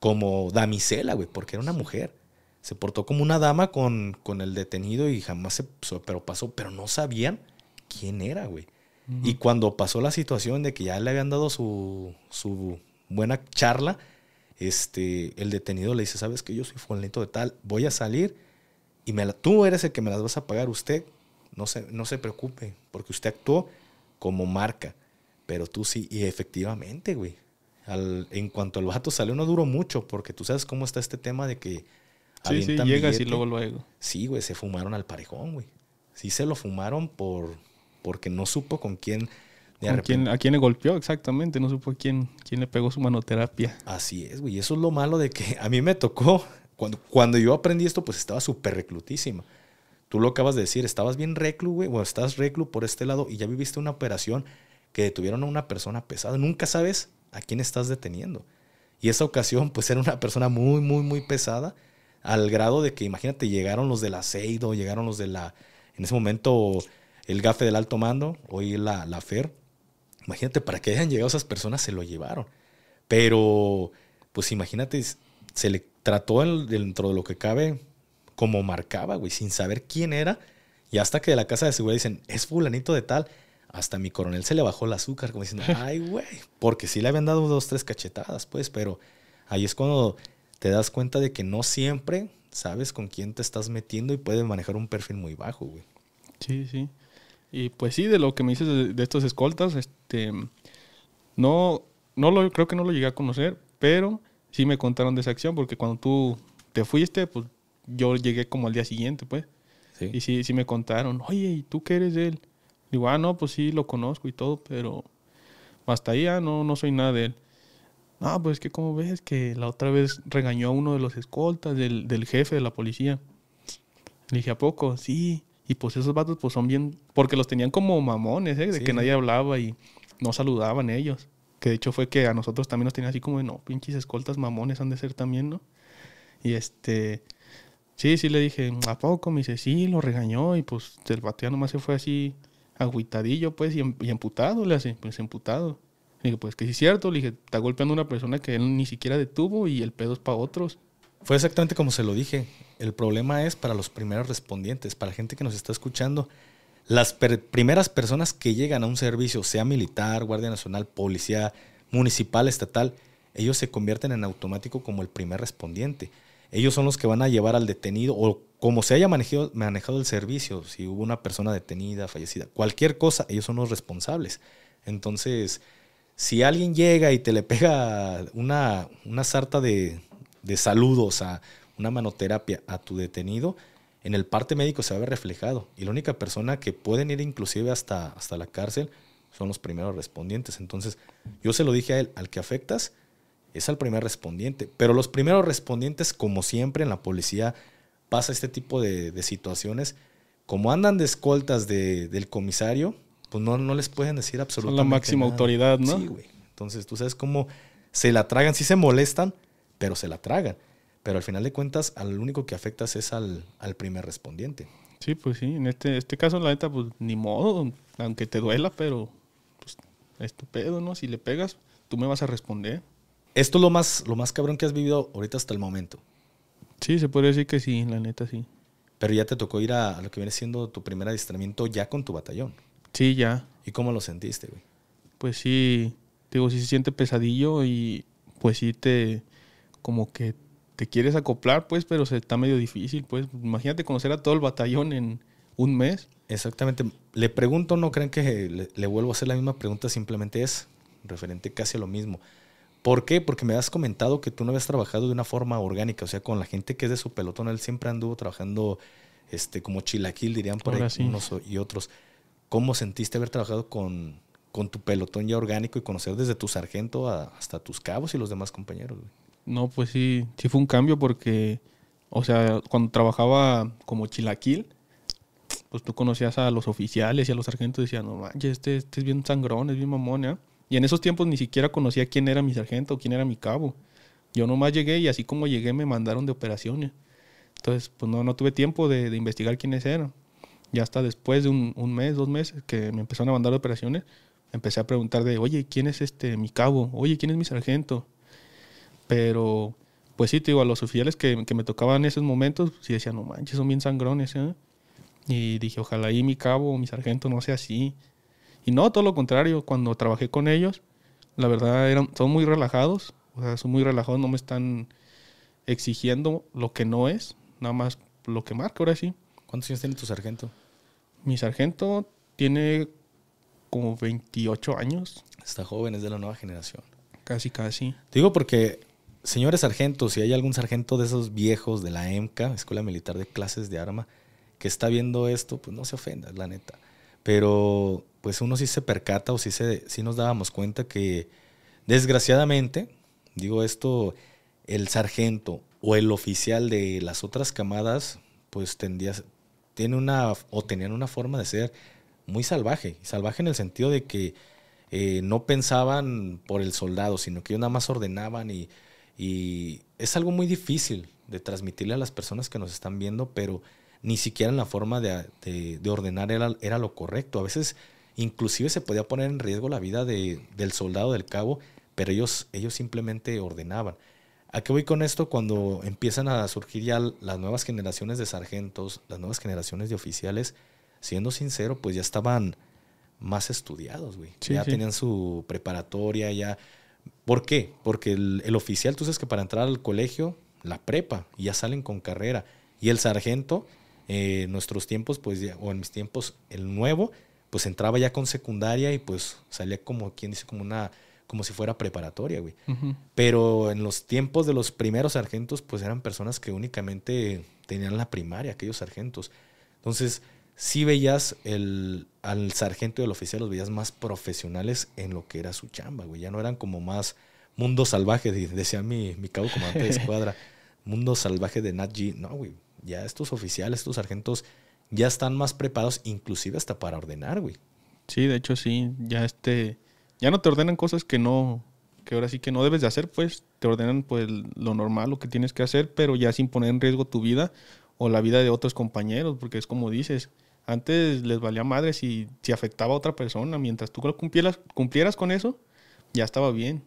como damisela, güey, porque era una mujer. Se portó como una dama con, con el detenido y jamás se pero pasó, pero no sabían quién era, güey. Y cuando pasó la situación de que ya le habían dado su, buena charla, este, el detenido le dice, sabes que yo soy fulanito de tal, voy a salir y me la, tú eres el que me las vas a pagar usted, no se, no se preocupe, porque usted actuó como marca, pero tú sí, y efectivamente, güey. en cuanto al vato salió, no duró mucho, porque tú sabes cómo está este tema de que. Sí, sí, y luego luego. Sí, güey, se fumaron al parejón, güey. Sí, se lo fumaron por porque no supo con quién. a quién le golpeó, exactamente. No supo quién, quién le pegó su manoterapia. Así es, güey. Eso es lo malo de que a mí me tocó. Cuando, cuando yo aprendí esto, pues estaba súper reclutísima. Tú lo acabas de decir, estabas bien reclu, güey, o estás reclu por este lado y ya viviste una operación que detuvieron a una persona pesada. Nunca sabes a quién estás deteniendo. Y esa ocasión, pues era una persona muy, muy, muy pesada, al grado de que, imagínate, llegaron los del aceido, llegaron los de la, en ese momento, el gafe del alto mando, hoy la, la FER. Imagínate, para que hayan llegado esas personas, se lo llevaron. Pero, pues imagínate, se le trató dentro de lo que cabe como marcaba, güey, sin saber quién era. Y hasta que de la casa de seguridad dicen, es fulanito de tal. Hasta mi coronel se le bajó el azúcar, como diciendo, [LAUGHS] ay, güey. Porque sí le habían dado dos, tres cachetadas, pues, pero ahí es cuando te das cuenta de que no siempre sabes con quién te estás metiendo y puedes manejar un perfil muy bajo, güey. Sí, sí. Y pues sí, de lo que me dices de, estos escoltas, este, no, no lo, creo que no lo llegué a conocer, pero sí me contaron de esa acción porque cuando tú te fuiste, pues yo llegué como al día siguiente, pues. Y sí, sí me contaron, oye, ¿y tú qué eres de él? Digo, ah, no, pues sí, lo conozco y todo, pero hasta ahí, ah, no, no soy nada de él. Ah, pues que como ves que la otra vez regañó a uno de los escoltas del, del jefe de la policía. Le dije, ¿a poco? Sí. Y pues esos vatos pues son bien, porque los tenían como mamones, ¿eh? de que nadie hablaba y no saludaban ellos. Que de hecho fue que a nosotros también nos tenían así como de, no, pinches escoltas mamones han de ser también, ¿no? Y este, Sí, sí le dije, ¿a poco? Me dice, sí, lo regañó y pues el batea nomás se fue así aguitadillo pues, y, amputado em-, le hace, pues emputado. Le pues que sí es cierto, le dije, está golpeando a una persona que él ni siquiera detuvo y el pedo es para otros. Fue exactamente como se lo dije. El problema es para los primeros respondientes, para la gente que nos está escuchando. Las primeras personas que llegan a un servicio, sea militar, Guardia Nacional, policía, municipal, estatal, ellos se convierten en automático como el primer respondiente ellos son los que van a llevar al detenido o como se haya manejado, el servicio, si hubo una persona detenida, fallecida, cualquier cosa, ellos son los responsables. Entonces, si alguien llega y te le pega una, una sarta de, de saludos a una manoterapia a tu detenido, en el parte médico se va a ver reflejado. Y la única persona que pueden ir inclusive hasta, hasta la cárcel son los primeros respondientes. Entonces, yo se lo dije a él, al que afectas, es al primer respondiente. Pero los primeros respondientes, como siempre en la policía, pasa este tipo de, situaciones. Como andan de escoltas del comisario, pues no, no les pueden decir absolutamente nada. la máxima autoridad, ¿no? Sí, güey. Entonces, tú sabes cómo se la tragan, sí se molestan, pero se la tragan. Pero al final de cuentas, al único que afectas es al, primer respondiente. Sí, pues sí, en este, este caso, la neta, pues ni modo, aunque te duela, pero pues, ¿no? Si le pegas, tú me vas a responder. Esto es lo más, lo más cabrón que has vivido ahorita hasta el momento. Sí, se puede decir que sí, la neta sí. Pero ya te tocó ir a, lo que viene siendo tu primer adiestramiento ya con tu batallón. Sí, ya. ¿Y cómo lo sentiste, güey? Pues sí, digo, sí se siente pesadillo y pues sí te, como que te quieres acoplar, pues, pero se está medio difícil, pues. Imagínate conocer a todo el batallón en un mes. Exactamente. Le pregunto, no creen que le, le vuelvo a hacer la misma pregunta, simplemente es referente casi a lo mismo. ¿Por qué? Porque me has comentado que tú no habías trabajado de una forma orgánica, o sea, con la gente que es de su pelotón, él siempre anduvo trabajando este, como chilaquil, dirían por ahí unos y otros. ¿Cómo sentiste haber trabajado con, con, tu pelotón ya orgánico y conocer desde tu sargento hasta tus cabos y los demás compañeros? No, pues sí, sí fue un cambio porque, o sea, cuando trabajaba como chilaquil, pues tú conocías a los oficiales y a los sargentos y decían, no manches, este, este es bien sangrón, es bien mamón, ¿eh? Y en esos tiempos ni siquiera conocía quién era mi sargento o quién era mi cabo. Yo nomás llegué y así como llegué me mandaron de operaciones. Entonces, pues no, no tuve tiempo de, investigar quiénes eran. Ya hasta después de un, mes, dos meses que me empezaron a mandar de operaciones, empecé a preguntar de, oye, ¿quién es este mi cabo? Oye, ¿quién es mi sargento? Pero, pues sí, te digo, a los oficiales que, me tocaban en esos momentos, sí decían, no manches, son bien sangrones, ¿eh? Y dije, ojalá ahí mi cabo o mi sargento no sea así. Y no, todo lo contrario, cuando trabajé con ellos, la verdad eran, son muy relajados, o sea, son muy relajados, no me están exigiendo lo que no es, nada más lo que marca, ahora sí. ¿Cuántos años tiene tu sargento? Mi sargento tiene como 28 años. Está joven, es de la nueva generación. Casi, casi. Te digo porque, señores sargentos, si hay algún sargento de esos viejos de la EMCA, Escuela Militar de Clases de Arma, que está viendo esto, pues no se ofenda, la neta pero pues uno sí se percata o sí, se, nos dábamos cuenta que desgraciadamente, digo esto, el sargento o el oficial de las otras camadas, pues tendía, tiene una, o tenían una forma de ser muy salvaje, salvaje en el sentido de que eh, no pensaban por el soldado, sino que ellos nada más ordenaban y es algo muy difícil de transmitirle a las personas que nos están viendo, pero ni siquiera en la forma de, ordenar era, era, lo correcto. A veces inclusive se podía poner en riesgo la vida del soldado, del cabo, pero ellos, ellos simplemente ordenaban. ¿A qué voy con esto? Cuando empiezan a surgir ya las nuevas generaciones de sargentos, las nuevas generaciones de oficiales, siendo sincero, pues ya estaban más estudiados, güey. ya tenían su preparatoria, ya... ¿Por qué? Porque el, oficial, tú sabes que para entrar al colegio, la prepa, ya salen con carrera. Y el sargento, eh, nuestros tiempos, pues, o en mis tiempos, el nuevo, pues entraba ya con secundaria y pues salía como, quien dice, como una, como si fuera preparatoria, güey. Pero en los tiempos de los primeros sargentos, pues eran personas que únicamente tenían la primaria, aquellos sargentos. Entonces, si veías el, al sargento y al oficial, los veías más profesionales en lo que era su chamba, güey. Ya no eran como más mundo salvaje, decía mi, mi cabo comandante de [LAUGHS] escuadra. mundo salvaje de Nat G. No, güey ya estos oficiales, estos sargentos, ya están más preparados, inclusive hasta para ordenar, güey. Sí, de hecho sí, ya este, ya no te ordenan cosas que no, que ahora sí que no debes de hacer, pues te ordenan pues lo normal, lo que tienes que hacer, pero ya sin poner en riesgo tu vida o la vida de otros compañeros, porque es como dices, antes les valía madre si, si afectaba a otra persona, mientras tú cumplieras, cumplieras con eso, ya estaba bien.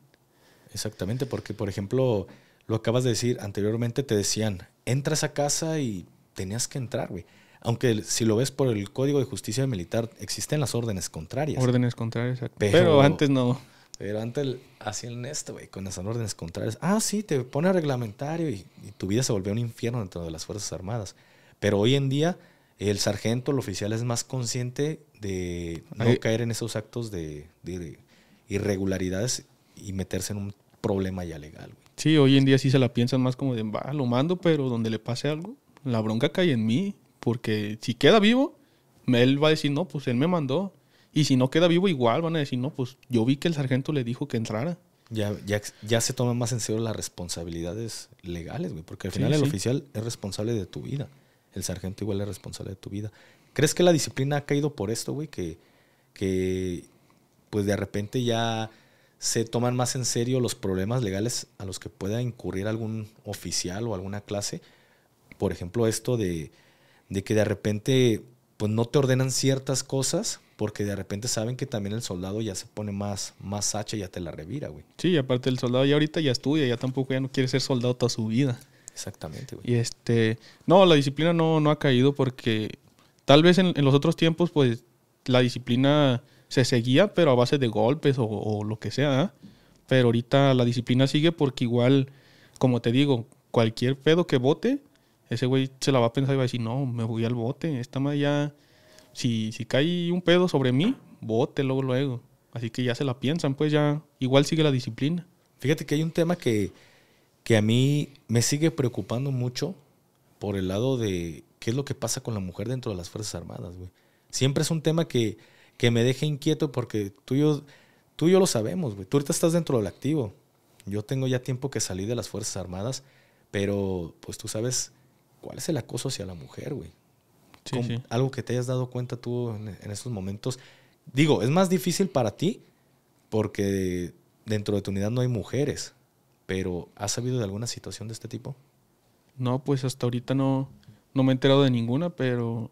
Exactamente, porque por ejemplo, lo acabas de decir, anteriormente te decían, Entras a casa y tenías que entrar, güey. Aunque si lo ves por el Código de Justicia Militar, existen las órdenes contrarias. Órdenes contrarias, pero, antes no. Pero antes hacían esto, güey, con esas órdenes contrarias. Ah, sí, te pone a reglamentario y, tu vida se volvió un infierno dentro de las Fuerzas Armadas. Pero hoy en día, el sargento, el oficial es más consciente de no caer en esos actos de, irregularidades y meterse en un problema ya legal. Sí, hoy en día sí se la piensan más como de, va, lo mando, pero donde le pase algo, la bronca cae en mí, porque si queda vivo, él va a decir, no, pues él me mandó. Y si no queda vivo, igual van a decir, no, pues yo vi que el sargento le dijo que entrara. Ya, ya, ya se toman más en serio las responsabilidades legales, güey, porque al final el oficial es responsable de tu vida. El sargento igual es responsable de tu vida. ¿Crees que la disciplina ha caído por esto, güey? Que, que pues de repente ya se toman más en serio los problemas legales a los que pueda incurrir algún oficial o alguna clase. Por ejemplo, esto de, que de repente pues no te ordenan ciertas cosas porque de repente saben que también el soldado ya se pone más, más hacha y ya te la revira, güey. Sí, aparte el soldado ya ahorita ya estudia, ya tampoco ya no quiere ser soldado toda su vida. Exactamente, güey. Y este, no, la disciplina no, no ha caído porque tal vez en, en los otros tiempos, pues la disciplina se seguía, pero a base de golpes o, lo que sea. ¿ah? Pero ahorita la disciplina sigue porque igual, como te digo, cualquier pedo que vote, ese güey se la va a pensar y va a decir, no, me voy al bote, esta madre ya, si, cae un pedo sobre mí, bote luego, luego. Así que ya se la piensan, pues ya, igual sigue la disciplina. Fíjate que hay un tema que, que a mí me sigue preocupando mucho por el lado de qué es lo que pasa con la mujer dentro de las Fuerzas Armadas, güey. Siempre es un tema que que me deje inquieto porque tú y yo, tú yo lo sabemos, güey. Tú ahorita estás dentro del activo. Yo tengo ya tiempo que salí de las Fuerzas Armadas, pero pues tú sabes cuál es el acoso hacia la mujer, güey. Sí, Algo que te hayas dado cuenta tú en, estos momentos. Digo, es más difícil para ti porque dentro de tu unidad no hay mujeres, pero ¿has sabido de alguna situación de este tipo? No, pues hasta ahorita no, no me he enterado de ninguna, pero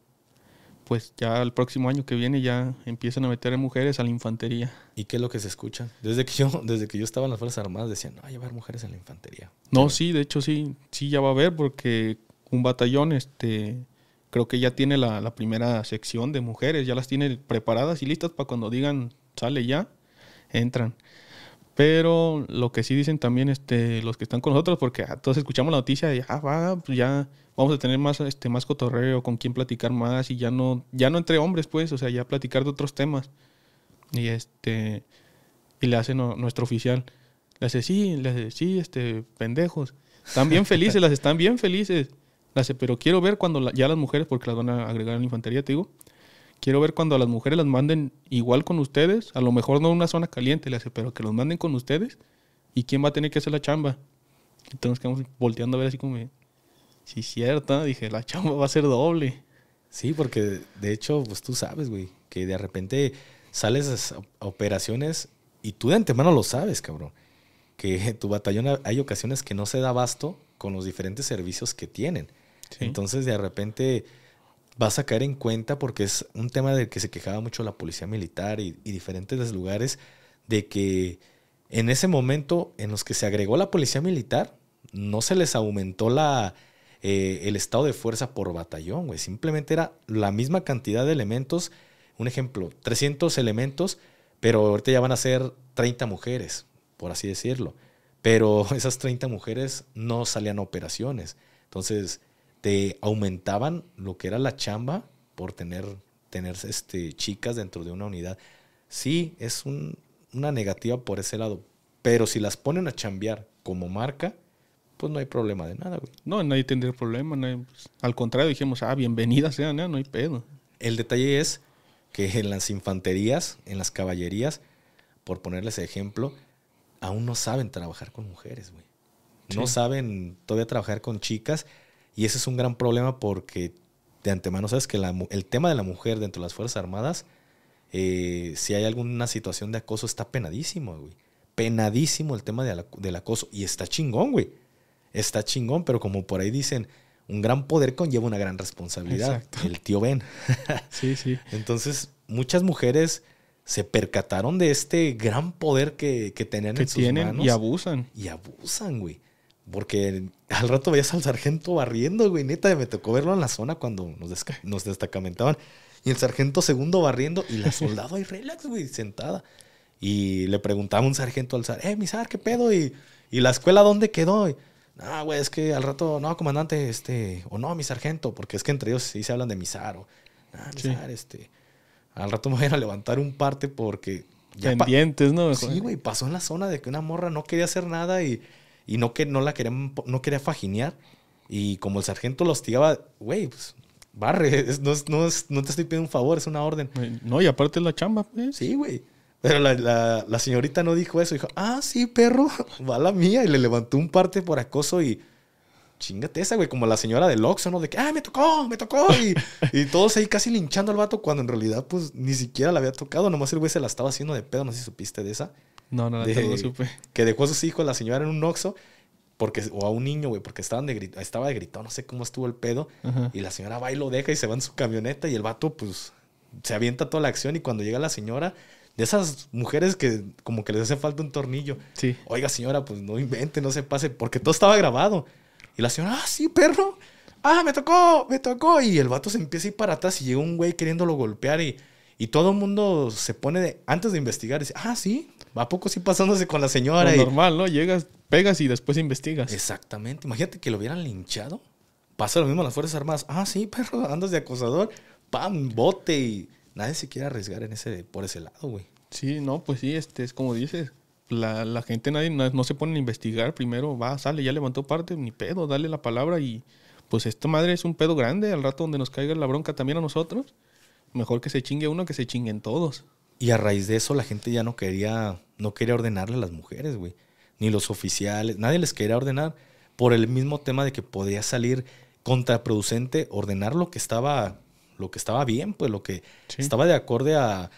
pues ya el próximo año que viene ya empiezan a meter mujeres a la infantería. ¿Y qué es lo que se escucha? Desde que yo, desde que yo estaba en las Fuerzas Armadas decían, no, va a llevar mujeres a la infantería. No, sí, de hecho sí, sí ya va a haber porque un batallón, este, creo que ya tiene la, primera sección de mujeres, ya las tiene preparadas y listas para cuando digan, sale ya, entran. Pero lo que sí dicen también este, los que están con nosotros, porque ah, todos escuchamos la noticia de, ah, va, pues ya vamos a tener más, este, más cotorreo, con quién platicar más y ya no, ya no entre hombres, pues, o sea, ya platicar de otros temas. Y este, y le hace nuestro oficial, le hace, sí, le sí, este, pendejos. Están bien felices, las están bien felices. las pero quiero ver cuando ya las mujeres, porque las van a agregar en la infantería, te digo, quiero ver cuando a las mujeres las manden igual con ustedes, a lo mejor no en una zona caliente, le hace, pero que los manden con ustedes, ¿y quién va a tener que hacer la chamba? Entonces vamos volteando a ver así como, Sí, cierto. Dije, la chamba va a ser doble. Sí, porque de hecho, pues tú sabes, güey, que de repente sales a operaciones y tú de antemano lo sabes, cabrón. Que [LAUGHS] tu batallón hay ocasiones que no se da abasto con los diferentes servicios que tienen. Entonces, de repente vas a caer en cuenta porque es un tema del que se quejaba mucho la policía militar y diferentes lugares de que en ese momento en los que se agregó la policía militar, no se les aumentó la, eh, el estado de fuerza por batallón, güey. Simplemente era la misma cantidad de elementos. Un ejemplo, 300 elementos, pero ahorita ya van a ser 30 mujeres, por así decirlo. Pero [LAUGHS] esas 30 mujeres no salían a operaciones. Entonces, te aumentaban lo que era la chamba por tener, tener este, chicas dentro de una unidad. Sí, es una negativa por ese lado. Pero si las ponen a chambear como marca, pues no hay problema de nada, güey. No, nadie tendría problema. Pues, al contrario, dijimos, ah, bienvenida sea, no, no hay pedo. El detalle es que en las infanterías, en las caballerías, por ponerles ejemplo, aún no saben trabajar con mujeres, güey. No saben todavía trabajar con chicas y ese es un gran problema porque de antemano sabes que el tema de la mujer dentro de las Fuerzas Armadas, eh, si hay alguna situación de acoso, está penadísimo, güey. Penadísimo el tema del acoso y está chingón, güey está chingón, pero como por ahí dicen, un gran poder conlleva una gran responsabilidad. El tío Ben. [LAUGHS] sí, sí. Entonces, muchas mujeres se percataron de este gran poder que, tenían en sus tienen Y abusan. Y abusan, güey. Porque al rato veías al sargento barriendo, güey. Neta, me tocó verlo en la zona cuando nos, nos destacamentaban. Y el sargento segundo barriendo y la soldado ahí relax, güey, sentada. Y le preguntaba un sargento al sargento, eh, mi ¿qué pedo? Y, y la escuela, ¿dónde quedó? Ah, güey, es que al rato, no, comandante, este, o no, mi sargento, porque es que entre ellos sí se hablan de misar, o, ah, misar, este, al rato me voy a levantar un parte porque... Pendientes, ¿no? Sí, güey, pasó en la zona de que una morra no quería hacer nada y, y no, que, no la quería, no quería faginear, Y como el sargento lo hostigaba, güey, pues barre, [LAUGHS] no, no, te estoy pidiendo un favor, es una orden. No, y aparte es la chamba. güey. Pues. Sí, güey. Pero la, la, señorita no dijo eso. Dijo, ah, sí, perro, [LAUGHS] va la mía. Y le levantó un parte por acoso y... Chingate esa, güey, como la señora del Oxxo, ¿no? De que, ah, me tocó, me tocó. Y, [LAUGHS] y, todos ahí casi linchando al vato cuando en realidad, pues, ni siquiera la había tocado. Nomás el güey se la estaba haciendo de pedo. No sé si supiste de esa. No, no, no, no, supe. Que dejó a sus hijos, la señora en un Oxxo porque o a un niño, güey, porque estaban de grito, estaba de gritón, no sé cómo estuvo el pedo, y la señora va y lo deja y se va en su camioneta y el vato pues se avienta toda la acción y cuando llega la señora de esas mujeres que como que les hace falta un tornillo. Sí. Oiga, señora, pues no invente, no se pase, porque todo estaba grabado. Y la señora, ah, sí, perro. Ah, me tocó, me tocó. Y el vato se empieza a ir para atrás y llega un güey queriéndolo golpear y, y todo el mundo se pone, de, antes de investigar, dice, ah, sí, ¿a poco sí pasándose con la señora? normal, ¿no? Llegas, pegas y después investigas. Exactamente. Imagínate que lo hubieran linchado. Pasa lo mismo en las Fuerzas Armadas. Ah, sí, perro, andas de acosador. Pam, bote y nadie se quiere arriesgar en ese, por ese lado, güey. Sí, no, pues sí, este, es como dices, la, gente nadie no, se pone a investigar primero, va, sale, ya levantó parte, ni pedo, dale la palabra y pues esta madre es un pedo grande, al rato donde nos caiga la bronca también a nosotros, mejor que se chingue uno que se chinguen todos. Y a raíz de eso la gente ya no quería, no quería ordenarle a las mujeres, güey, ni los oficiales, nadie les quería ordenar por el mismo tema de que podía salir contraproducente ordenar lo que estaba lo que estaba bien, pues lo que estaba de acorde a,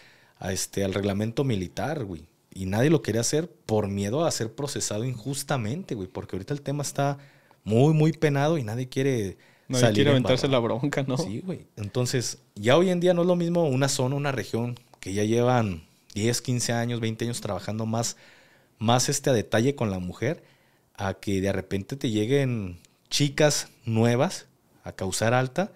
este, al reglamento militar, güey. Y nadie lo quería hacer por miedo a ser procesado injustamente, güey. Porque ahorita el tema está muy, muy penado y nadie quiere. Nadie quiere aventarse la bronca, ¿no? Sí, güey. Entonces, ya hoy en día no es lo mismo una zona, una región que ya llevan 10, 15 años, 20 años trabajando más, más este a detalle con la mujer, a que de repente te lleguen chicas nuevas a causar alta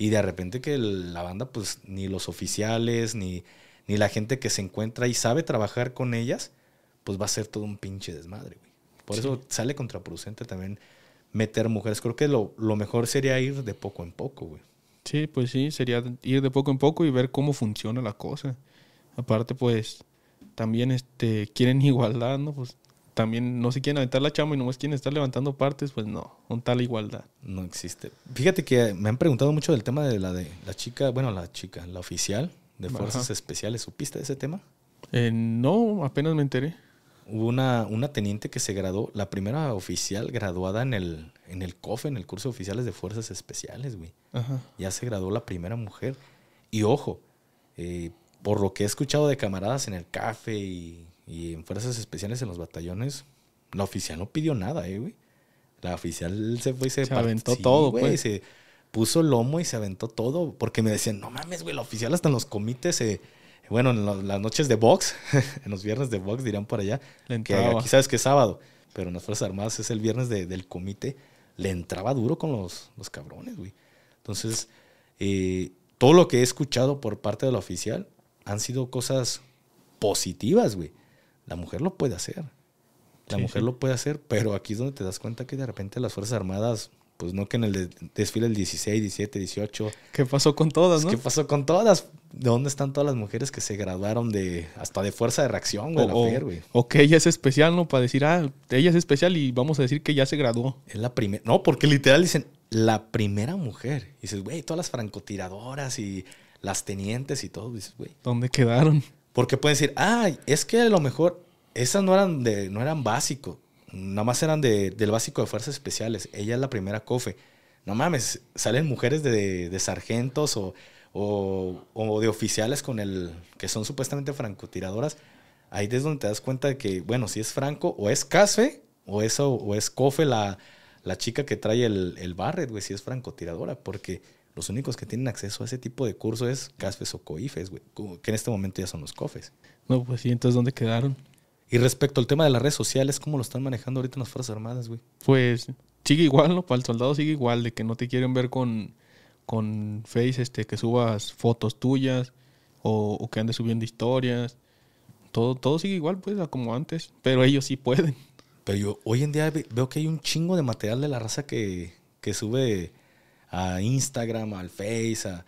y de repente que la banda, pues ni los oficiales, ni, la gente que se encuentra y sabe trabajar con ellas, pues va a ser todo un pinche desmadre, güey. Por eso sale contraproducente también meter mujeres. Creo que lo, lo mejor sería ir de poco en poco, güey. Sí, pues sí, sería ir de poco en poco y ver cómo funciona la cosa. Aparte, pues, también este, quieren [LAUGHS] igualdad, ¿no? Pues también no se quieren aventar la chama y no nomás quieren estar levantando partes, pues no, Con tal igualdad. No existe. Fíjate que me han preguntado mucho del tema de la de la chica, bueno, la chica, la oficial de Fuerzas Especiales, ¿supiste de ese tema? Eh, no, apenas me enteré. Hubo una, una teniente que se graduó, la primera oficial graduada en el, en el COFE, en el curso de oficiales de Fuerzas Especiales, güey. Ya se graduó la primera mujer. Y ojo, eh, por lo que he escuchado de camaradas en el café y y en fuerzas especiales en los batallones, la oficial no pidió nada, eh, güey. La oficial se fue y se, aventó todo, güey. Pues. Se puso el lomo y se aventó todo. Porque me decían, no mames, güey, la oficial hasta en los comités bueno, en las noches de box, [LAUGHS] en los viernes de box dirían por allá, que aquí sabes que es sábado, pero en las Fuerzas Armadas es el viernes del comité, le entraba duro con los, cabrones, güey. Entonces, eh, todo lo que he escuchado por parte de la oficial han sido cosas positivas, güey. La mujer lo puede hacer. La mujer lo puede hacer, pero aquí es donde te das cuenta que de repente las Fuerzas Armadas, pues no que en el desfile el 16, 17, 18. ¿Qué pasó con todas, pues, ¿Qué pasó con todas? ¿De dónde están todas las mujeres que se graduaron de hasta de fuerza de reacción, güey? O, que ella es especial, ¿no? Para decir, ah, ella es especial y vamos a decir que ya se graduó. Es la primera. No, porque literal dicen, la primera mujer. dices, güey, todas las francotiradoras y las tenientes y todo. dices, güey. ¿Dónde quedaron? Porque pueden decir, ay, es que a lo mejor esas no eran, de, no eran básico, nada más eran de, del básico de fuerzas especiales. Ella es la primera cofe. No mames, salen mujeres de, sargentos o, o, de oficiales con el que son supuestamente francotiradoras. Ahí es donde te das cuenta de que, bueno, si es Franco o es Casfe o eso o, es Cofe la, la chica que trae el, el Barret, güey, si es francotiradora, porque los únicos que tienen acceso a ese tipo de curso es CASFES o COIFES, güey, que en este momento ya son los COFES. No, pues sí, entonces ¿dónde quedaron? Y respecto al tema de las redes sociales, ¿cómo lo están manejando ahorita las Fuerzas Armadas, güey? Pues sigue igual, ¿no? Para el soldado sigue igual, de que no te quieren ver con, con Face, este, que subas fotos tuyas o, que andes subiendo historias. Todo, todo sigue igual, pues, como antes, pero ellos sí pueden. Pero yo hoy en día veo que hay un chingo de material de la raza que, que sube a Instagram, al Face. A...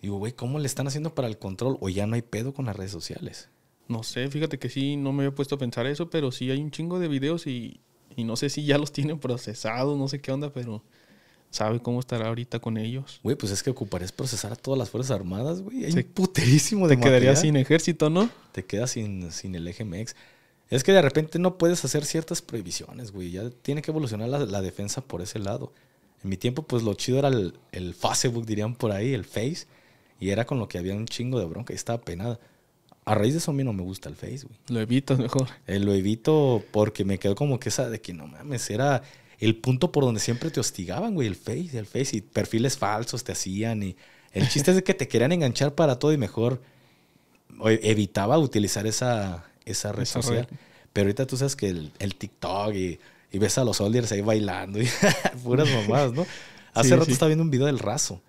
Digo, güey, ¿cómo le están haciendo para el control? O ya no hay pedo con las redes sociales. No sé, fíjate que sí, no me había puesto a pensar eso, pero sí hay un chingo de videos y, no sé si ya los [LAUGHS] tienen procesados, no sé qué onda, pero sabe cómo estará ahorita con ellos. Güey, pues es que ocuparías procesar a todas las Fuerzas Armadas, güey. Es puterísimo de Te quedarías sin ejército, ¿no? Te quedas sin, sin el eje Es que de repente no puedes hacer ciertas prohibiciones, güey. Ya tiene que evolucionar la defensa por ese lado. En mi tiempo, pues lo chido era el, Facebook, dirían por ahí, el Face. Y era con lo que había un chingo de bronca y estaba penada. A raíz de eso a mí no me gusta el Face, güey. Lo evito mejor. Eh, lo evito porque me quedó como que esa de que no mames, era el punto por donde siempre te hostigaban, güey, el Face, el Face. Y perfiles falsos te hacían y... El chiste es de que te querían enganchar para todo y mejor evitaba utilizar esa, esa red social. Pero ahorita tú sabes que el, el TikTok y y ves a los soldiers ahí bailando y [LAUGHS] puras mamadas, ¿no? Hace rato estaba viendo un video del raso,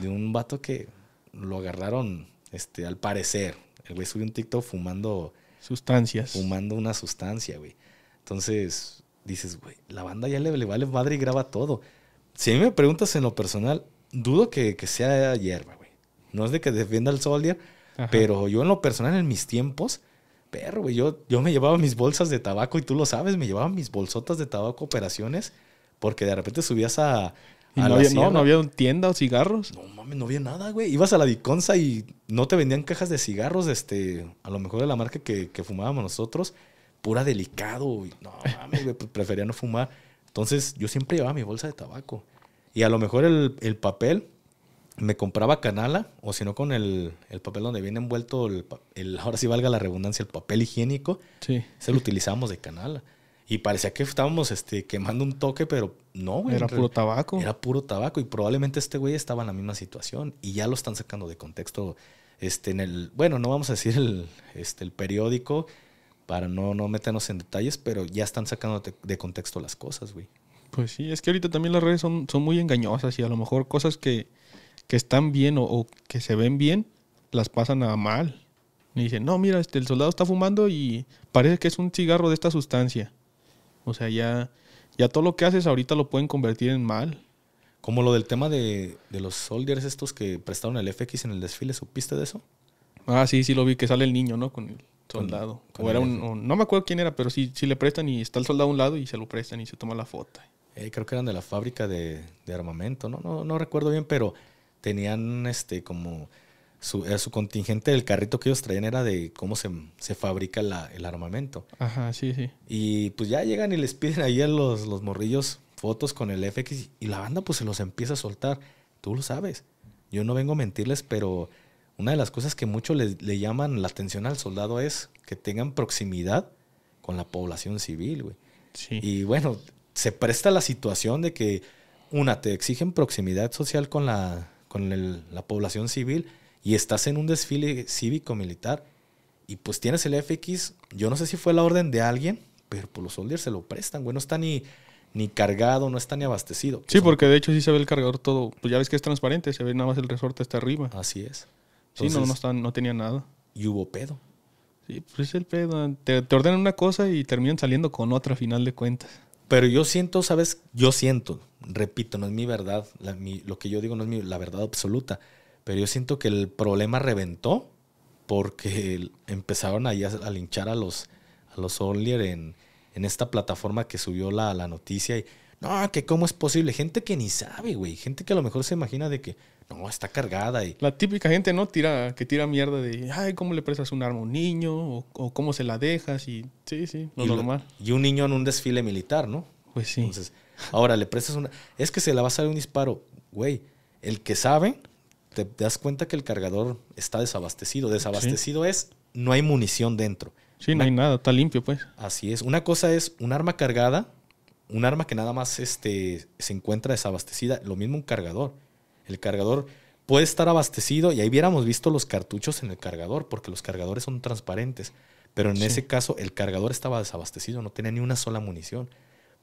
de un vato que lo agarraron, este, al parecer. El güey subió un TikTok fumando. Sustancias. Fumando una sustancia, güey. Entonces dices, güey, la banda ya le, vale madre y graba todo. Si a mí me preguntas en lo personal, dudo que, que sea hierba, güey. No es de que defienda al soldier, pero yo en lo personal, en mis tiempos, perro, güey. Yo, yo me llevaba mis bolsas de tabaco y tú lo sabes, me llevaba mis bolsotas de tabaco operaciones porque de repente subías a. no, había, tienda o cigarros. No mames, no había nada, güey. Ibas a la Diconsa y no te vendían cajas de cigarros, este, a lo mejor de la marca que, que fumábamos nosotros. Pura delicado, güey. No mames, prefería no fumar. Entonces yo siempre llevaba mi bolsa de tabaco. Y a lo mejor el, el papel me compraba canala, o si no, con el, papel donde viene envuelto, el, el, [LAUGHS] ahora sí valga la redundancia, el papel higiénico. Sí. Se lo utilizábamos de canala. Y parecía que estábamos este, quemando un toque, pero no, güey. Era puro tabaco. Era puro tabaco. Y probablemente este güey estaba en la misma situación. Y ya lo están sacando de contexto. Este, en el, bueno, no vamos a decir el, este, el periódico para no, no meternos en detalles, pero ya están sacando de, de contexto las cosas, güey. Pues sí, es que ahorita también las redes son, son muy engañosas y a lo mejor cosas que, que están bien o, que se ven bien, las pasan a mal. Y dicen, no, mira, este, el soldado está fumando y parece que es un cigarro de esta sustancia. O sea, ya, ya todo lo que haces ahorita lo pueden convertir en mal. Como lo del tema de, los soldiers estos que prestaron el FX en el desfile, ¿supiste de eso? Ah, sí, sí lo vi, que sale el niño, ¿no? Con el soldado. era no me acuerdo quién era, pero sí, sí le prestan y está el soldado a un lado y se lo prestan y se toma la foto. Eh, creo que eran de la fábrica de, armamento, No, no, no recuerdo bien, pero tenían este como su, contingente del carrito que ellos traían era de cómo se, fabrica el armamento. Ajá, sí, sí. Y pues ya llegan y les piden ahí a los, los morrillos fotos con el FX y la banda pues se los empieza a soltar. Tú lo sabes. Yo no vengo a mentirles, pero una de las cosas que mucho le, le llaman la atención al soldado es que tengan proximidad con la población civil, güey. Sí. Y bueno, se presta la situación de que, una, te exigen proximidad social con la, con la población civil y estás en un desfile cívico-militar y pues tienes el FX, yo no sé si fue la orden de alguien, pero pues los soldiers se lo prestan, güey, no está ni, ni cargado, no está ni abastecido. Sí, porque de hecho sí se ve el cargador todo, pues ya ves que es transparente, se ve nada más el resorte hasta arriba. Así es. sí, no, no, no tenía nada. Y hubo pedo. Sí, pues es el pedo. Te, te, ordenan una cosa y terminan saliendo con otra a final de cuentas. Pero yo siento, ¿sabes? Yo siento, repito, no es mi verdad, lo que yo digo no es mi, la verdad absoluta, pero yo siento que el problema reventó porque empezaron ahí a, linchar a los, a los en, en, esta plataforma que subió la, la noticia y Ah, que cómo es posible. Gente que ni sabe, güey. Gente que a lo mejor se imagina de que, no, está cargada. Y... La típica gente, ¿no? Tira, que tira mierda de, ay, ¿cómo le prestas un arma a un niño? O, ¿cómo se la dejas? Y sí, sí, lo normal. y un niño en un desfile militar, ¿no? Pues sí. Entonces, ahora le prestas una... Es que se la va a salir un disparo. Güey, el que sabe, te, das cuenta que el cargador está desabastecido. Desabastecido es, no hay munición dentro. Sí, no hay nada, está limpio, pues. Así es. Una cosa es un arma cargada un arma que nada más este, se encuentra desabastecida, lo mismo un cargador. El cargador puede estar abastecido y ahí hubiéramos visto los cartuchos en el cargador, porque los cargadores son transparentes, pero en ese caso el cargador estaba desabastecido, no tenía ni una sola munición.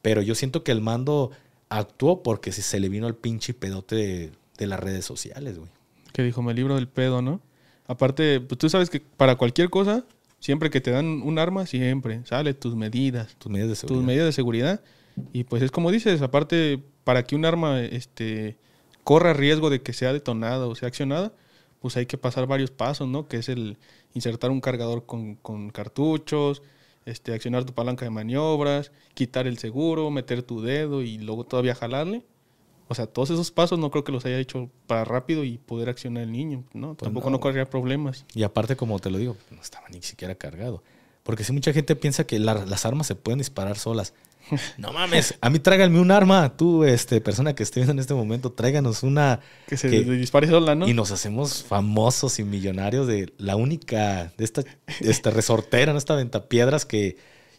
Pero yo siento que el mando actuó porque se le vino el pinche pedote de, las redes sociales, güey. Que dijo, me libro del pedo, ¿no? Aparte, pues, tú sabes que para cualquier cosa, siempre que te dan un arma, siempre sale tus medidas. Tus medidas de seguridad. Tus medidas de seguridad y pues es como dices, aparte, para que un arma este, corra riesgo de que sea detonada o sea accionada, pues hay que pasar varios pasos, ¿no? Que es el insertar un cargador con, cartuchos, este, accionar tu palanca de maniobras, quitar el seguro, meter tu dedo y luego todavía jalarle. O sea, todos esos pasos no creo que los haya hecho para rápido y poder accionar el niño, ¿no? Pues Tampoco no, corría problemas. Y aparte, como te lo digo, no estaba ni siquiera cargado. Porque si mucha gente piensa que las armas se pueden disparar solas, no mames, [LAUGHS] a mí tráiganme un arma, tú, este, persona que esté viendo en este momento, tráiganos una. Que se dispare sola, ¿no? Y nos hacemos famosos y millonarios de la única, de esta, esta resortera, ¿no? Esta venta que,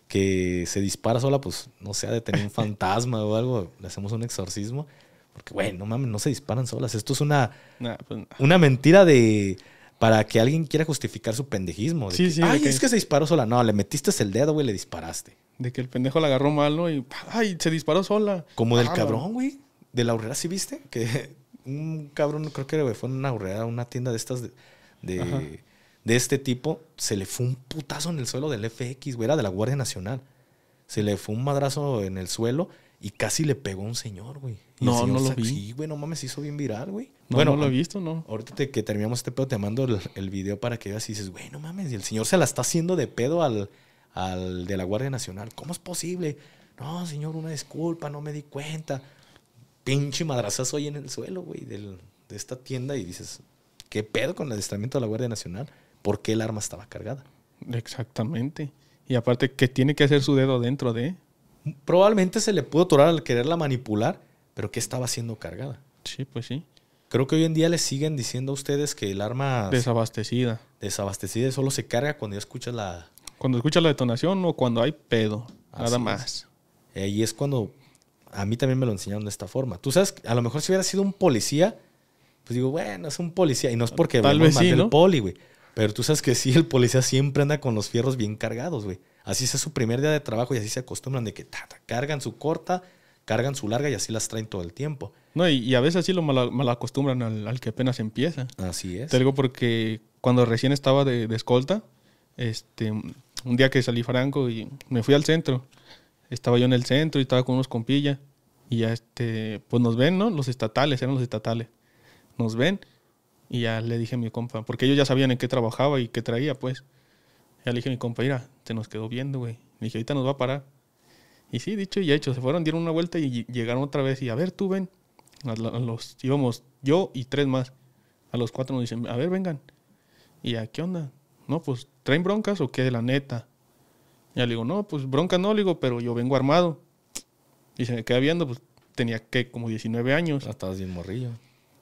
que se dispara sola, pues no sea de tener un [LAUGHS] fantasma o algo, le hacemos un exorcismo. Porque, güey, no mames, no se disparan solas. Esto es una, pues, una mentira de para que alguien quiera justificar su pendejismo. sí, sí. Ay, es que... se disparó sola. No, le metiste el dedo, güey, le disparaste. De que el pendejo la agarró malo y ay, se disparó sola. Como del ah, cabrón, güey. De la horrera, ¿sí viste? Que [LAUGHS] un cabrón, creo que fue en una horrera, una tienda de estas de, este tipo, se le fue un putazo en el suelo del FX, güey, era de la Guardia Nacional. Se le fue un madrazo en el suelo y casi le pegó a un señor, güey. no, no lo vi. Sí, güey, no mames, se hizo bien viral, güey. No, bueno, no lo he visto, ¿no? Ahorita que terminamos este pedo, te mando el, video para que veas y dices, güey, no mames. Y el señor se la está haciendo de pedo al, al de la Guardia Nacional. ¿Cómo es posible? No, señor, una disculpa, no me di cuenta. Pinche madrazazo ahí en el suelo, güey, de esta tienda. Y dices, ¿qué pedo con el destramiento de la Guardia Nacional? ¿Por qué el arma estaba cargada? Exactamente. Y aparte, que tiene que hacer su dedo dentro de? probablemente se le pudo atorar al quererla manipular, pero que estaba siendo cargada? Sí, pues sí. Creo que hoy en día le siguen diciendo a ustedes que el arma... Desabastecida. Desabastecida y solo se carga cuando ya escuchas la... Cuando escucha la detonación o cuando hay pedo, nada más. Eh, y es cuando a mí también me lo enseñaron de esta forma. Tú sabes, a lo mejor si hubiera sido un policía, pues digo, bueno, es un policía. Y no es porque Tal vez sí, poli, güey. Pero tú sabes que sí, el policía siempre anda con los fierros bien cargados, güey. Así es su primer día de trabajo y así se acostumbran de que cargan su corta, cargan su larga y así las traen todo el tiempo. No, y, a veces así lo mal, acostumbran al, que apenas empieza. Así es. Te digo porque cuando recién estaba de, escolta, este, un día que salí franco y me fui al centro. Estaba yo en el centro y estaba con unos compillas. Y ya, este, pues nos ven, ¿no? Los estatales, eran los estatales. Nos ven y ya le dije a mi compa, porque ellos ya sabían en qué trabajaba y qué traía, pues. Ya le dije a mi compañera se nos quedó viendo, güey. Le dije, ahorita nos va a parar. Y sí, dicho y hecho, se fueron, dieron una vuelta y llegaron otra vez. Y a ver, tú ven. los, íbamos yo y tres más. A los cuatro nos dicen, a ver, vengan. Y ya, ¿qué onda? No, pues, ¿traen broncas o qué? de La neta. Ya le digo, no, pues bronca no, le digo, pero yo vengo armado. Y se me queda viendo, pues tenía que como 19 años. hasta estabas bien morrillo.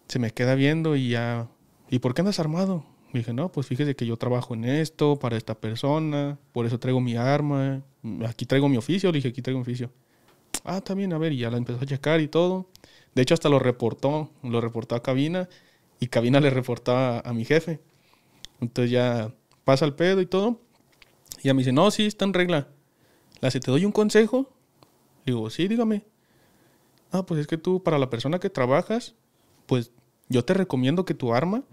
Se me queda viendo y ya, ¿y por qué andas armado? dije, no, pues fíjese que yo trabajo en esto, para esta persona, por eso traigo mi arma, aquí traigo mi oficio, le dije, aquí traigo mi oficio. Ah, está a ver, y ya la empezó a checar y todo. De hecho, hasta lo reportó, lo reportó a cabina y cabina le reportaba a mi jefe. Entonces ya pasa el pedo y todo. Y ya me dice, no, sí, está en regla. La si te doy un consejo, digo, sí, dígame. Ah, pues es que tú, para la persona que trabajas, pues yo te recomiendo que tu arma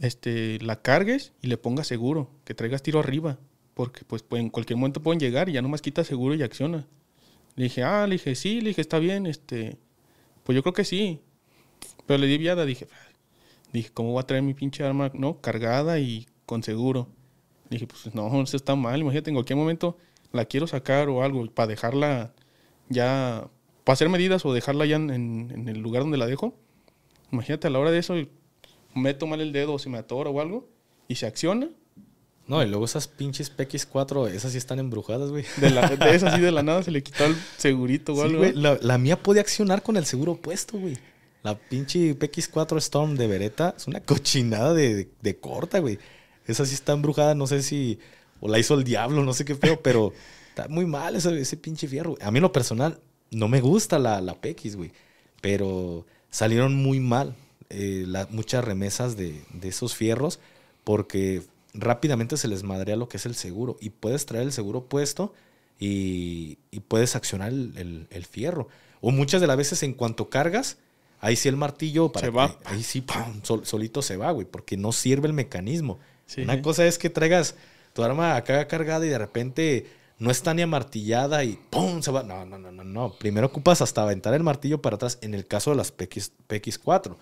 este, la cargues y le pongas seguro, que traigas tiro arriba, porque pues en cualquier momento pueden llegar y ya nomás quita seguro y acciona. Le dije, ah, le dije, sí, le dije, está bien, este, pues yo creo que sí. Pero le di viada, dije, ah", dije, ¿cómo voy a traer mi pinche arma, no, cargada y con seguro? dije, pues no, eso está mal, imagínate, en cualquier momento la quiero sacar o algo, para dejarla ya, para hacer medidas o dejarla ya en, en el lugar donde la dejo. Imagínate, a la hora de eso, meto mal el dedo o si me atoro o algo y se acciona. No, y luego esas pinches PX4, esas sí están embrujadas, güey. De, [LAUGHS] esas sí de la nada se le quitó el segurito o algo. güey, la, mía podía accionar con el seguro puesto, güey. La pinche PX4 Storm de Beretta es una cochinada de, de, corta, güey. Esa sí está embrujada, no sé si. O la hizo el diablo, no sé qué feo, pero está muy mal ese, ese pinche fierro. A mí en lo personal no me gusta la, la PX, güey. Pero salieron muy mal eh, muchas remesas de, esos fierros porque rápidamente se les madrea lo que es el seguro y puedes traer el seguro puesto y, puedes accionar el, fierro. O muchas de las veces en cuanto cargas, ahí sí el martillo, va. ahí sí, solito se va, güey, porque no sirve el mecanismo. Una cosa es que traigas tu arma acá cargada y de repente no está ni amartillada y ¡pum! se va. No, no, no, no, no. Primero ocupas hasta aventar el martillo para atrás en el caso de las PX4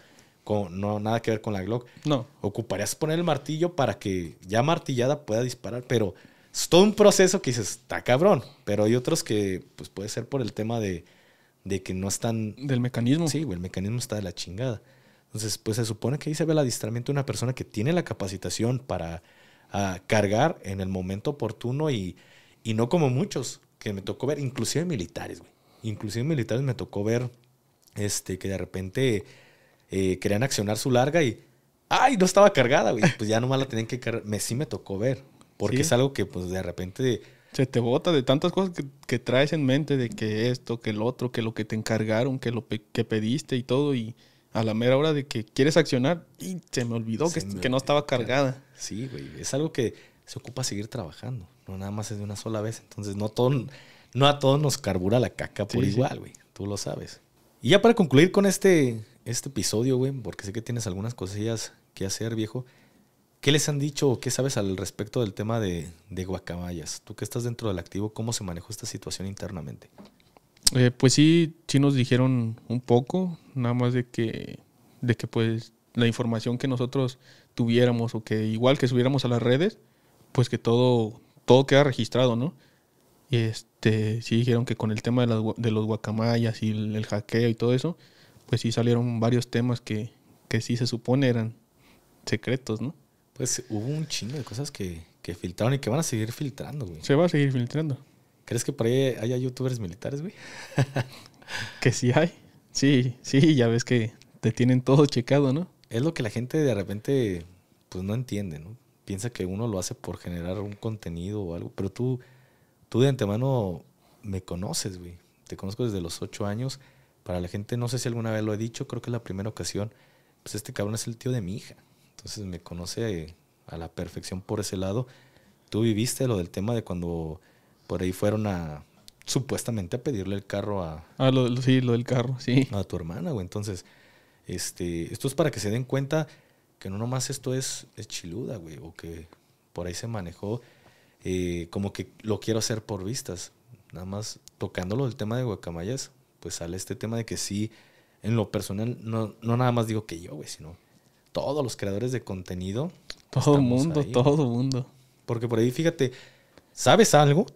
no, nada que ver con la Glock. No. Ocuparías poner el martillo para que ya martillada pueda disparar, pero es todo un proceso que dices, está cabrón. Pero hay otros que, pues puede ser por el tema de, de que no están. Del mecanismo. Sí, güey, el mecanismo está de la chingada. Entonces, pues se supone que ahí se ve el adiestramiento de una persona que tiene la capacitación para ah, cargar en el momento oportuno y, no como muchos que me tocó ver, inclusive militares, güey. Inclusive militares me tocó ver este, que de repente eh, querían accionar su larga y, ay, no estaba cargada, güey. Pues ya [LAUGHS] nomás la tenían que cargar. Me, sí me tocó ver, porque es algo que pues de repente... Se te bota de tantas cosas que, traes en mente, de que esto, que el otro, que lo que te encargaron, que lo que pediste y todo, y a la mera hora de que quieres accionar, y se me olvidó que, no estaba cargada. Sí, güey, es algo que se ocupa seguir trabajando, no nada más es de una sola vez, entonces no, no a todos nos carbura la caca por igual, güey, tú lo sabes. Y ya para concluir con este este episodio, güey, porque sé que tienes algunas cosillas que hacer, viejo. ¿Qué les han dicho o qué sabes al respecto del tema de, guacamayas? Tú que estás dentro del activo, ¿cómo se manejó esta situación internamente? Eh, pues sí, sí nos dijeron un poco, nada más de que, de que pues la información que nosotros tuviéramos o que igual que subiéramos a las redes, pues que todo, todo queda registrado, ¿no? Y este, sí dijeron que con el tema de, los guacamayas y el, el hackeo y todo eso, pues sí salieron varios temas que, sí se supone eran secretos, ¿no? Pues hubo un chingo de cosas que, que filtraron y que van a seguir filtrando, güey. Se va a seguir filtrando. ¿Crees que por ahí haya youtubers militares, güey? [LAUGHS] que sí hay. Sí, sí, ya ves que te tienen todo checado, ¿no? Es lo que la gente de repente pues no entiende, ¿no? Piensa que uno lo hace por generar un contenido o algo, pero tú, tú de antemano me conoces, güey. Te conozco desde los ocho años para la gente, no sé si alguna vez lo he dicho, creo que es la primera ocasión, pues este cabrón es el tío de mi hija. Entonces me conoce a la perfección por ese lado. Tú viviste lo del tema de cuando por ahí fueron a supuestamente a pedirle el carro a... Ah, lo, sí, lo del carro, sí. A tu hermana, güey. Entonces, este, esto es para que se den cuenta que no nomás esto es, chiluda, güey, o que por ahí se manejó eh, como que lo quiero hacer por vistas. Nada más tocándolo del tema de Guacamayas, pues sale este tema de que sí, en lo personal, no, no nada más digo que yo, güey, sino todos los creadores de contenido. Todo el mundo, todo el mundo. Porque por ahí, fíjate, ¿sabes algo?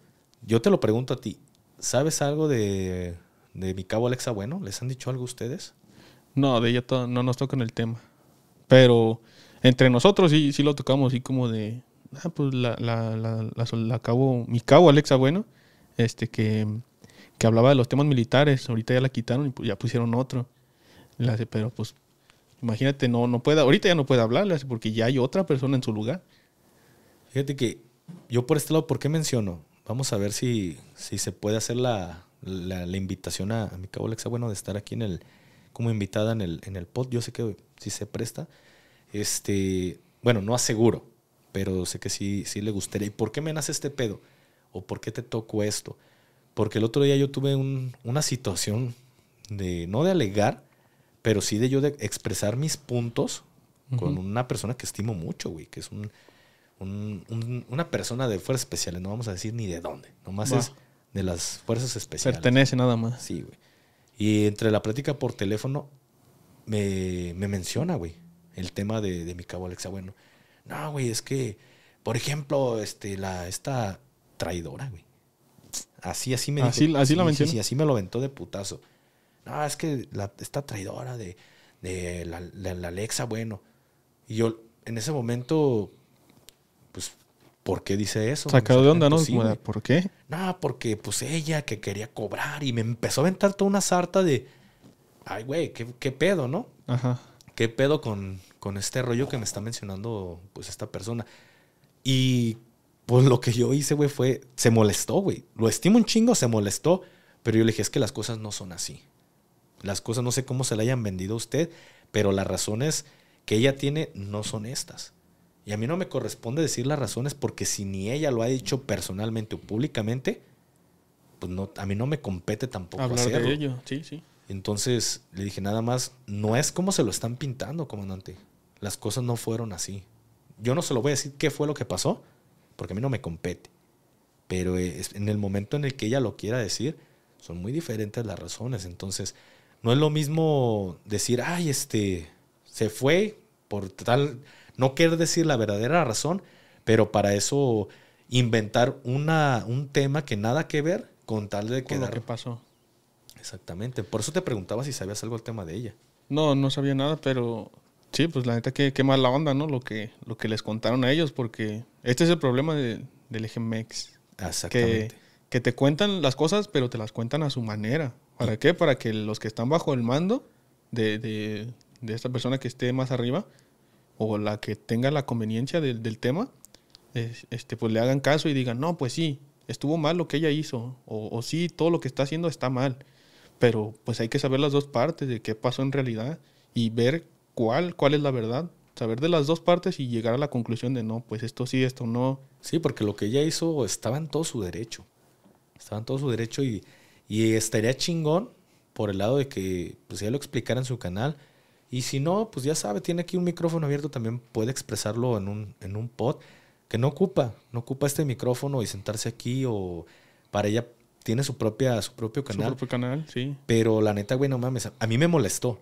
Yo te lo pregunto a ti. ¿Sabes algo de, de mi cabo Alexa Bueno? ¿Les han dicho algo ustedes? No, de ella no nos en el tema. Pero entre nosotros sí, sí lo tocamos, así como de. Ah, pues la, la, la, la, cabo, mi cabo Alexa Bueno, este que que hablaba de los temas militares. Ahorita ya la quitaron y ya pusieron otro. pero pues, imagínate, no, no puede, ahorita ya no puede hablarle porque ya hay otra persona en su lugar. Fíjate que yo por este lado, ¿por qué menciono? Vamos a ver si, si se puede hacer la, invitación a, mi cabo Alexa, bueno, de estar aquí en el, como invitada en el, en el pod. Yo sé que si se presta, este, bueno, no aseguro, pero sé que sí, sí le gustaría. ¿Y por qué me nace este pedo? ¿O por qué te toco esto? Porque el otro día yo tuve una situación de, no de alegar, pero sí de yo de expresar mis puntos con una persona que estimo mucho, güey, que es una persona de fuerzas especiales, no vamos a decir ni de dónde, nomás es de las fuerzas especiales. Pertenece nada más. Sí, güey. Y entre la plática por teléfono me, menciona, güey, el tema de, de mi cabo Alexa. Bueno, no, güey, es que, por ejemplo, este, la, esta traidora, güey. Así, así me así, dijo. Así, así me lo aventó de putazo. No, es que esta traidora de, la, Alexa, bueno. Y yo, en ese momento, pues, ¿por qué dice eso? Sacado de onda, ¿no? ¿Por qué? No, porque pues ella que quería cobrar y me empezó a aventar toda una sarta de, ay, güey, ¿qué, pedo, ¿no? Ajá. ¿Qué pedo con, con este rollo que me está mencionando, pues, esta persona? Y pues lo que yo hice, güey, fue, se molestó, güey. Lo estimo un chingo, se molestó. Pero yo le dije, es que las cosas no son así. Las cosas, no sé cómo se le hayan vendido a usted, pero las razones que ella tiene no son estas. Y a mí no me corresponde decir las razones porque si ni ella lo ha dicho personalmente o públicamente, pues no, a mí no me compete tampoco Hablar de ello, Entonces le dije, nada más, no es como se lo están pintando, comandante. Las cosas no fueron así. Yo no se lo voy a decir qué fue lo que pasó, porque a mí no me compete. Pero en el momento en el que ella lo quiera decir, son muy diferentes las razones. Entonces, no es lo mismo decir, ay, este, se fue por tal, no quiero decir la verdadera razón, pero para eso inventar una, un tema que nada que ver con tal de que pasó. Exactamente. Por eso te preguntaba si sabías algo al tema de ella. No, no sabía nada, pero Sí, pues la neta, que qué mala onda, ¿no? Lo que, lo que les contaron a ellos, porque este es el problema del EGMEX. Exactamente. Que, que te cuentan las cosas, pero te las cuentan a su manera. ¿Para qué? Para que los que están bajo el mando de, esta persona que esté más arriba o la que tenga la conveniencia del tema, este, pues le hagan caso y digan, no, pues sí, estuvo mal lo que ella hizo, o, o, sí, todo lo que está haciendo está mal. Pero pues hay que saber las dos partes de qué pasó en realidad y ver cuál, cuál es la verdad, saber de las dos partes y llegar a la conclusión de no, pues esto sí, esto no. Sí, porque lo que ella hizo estaba en todo su derecho. Estaba en todo su derecho y, estaría chingón por el lado de que pues ella lo explicara en su canal. Y si no, pues ya sabe, tiene aquí un micrófono abierto, también puede expresarlo en un, en un pod que no ocupa, no ocupa este micrófono y sentarse aquí o para ella tiene su propia su propio canal. Su propio canal, sí. Pero la neta, güey, no mames, a mí me molestó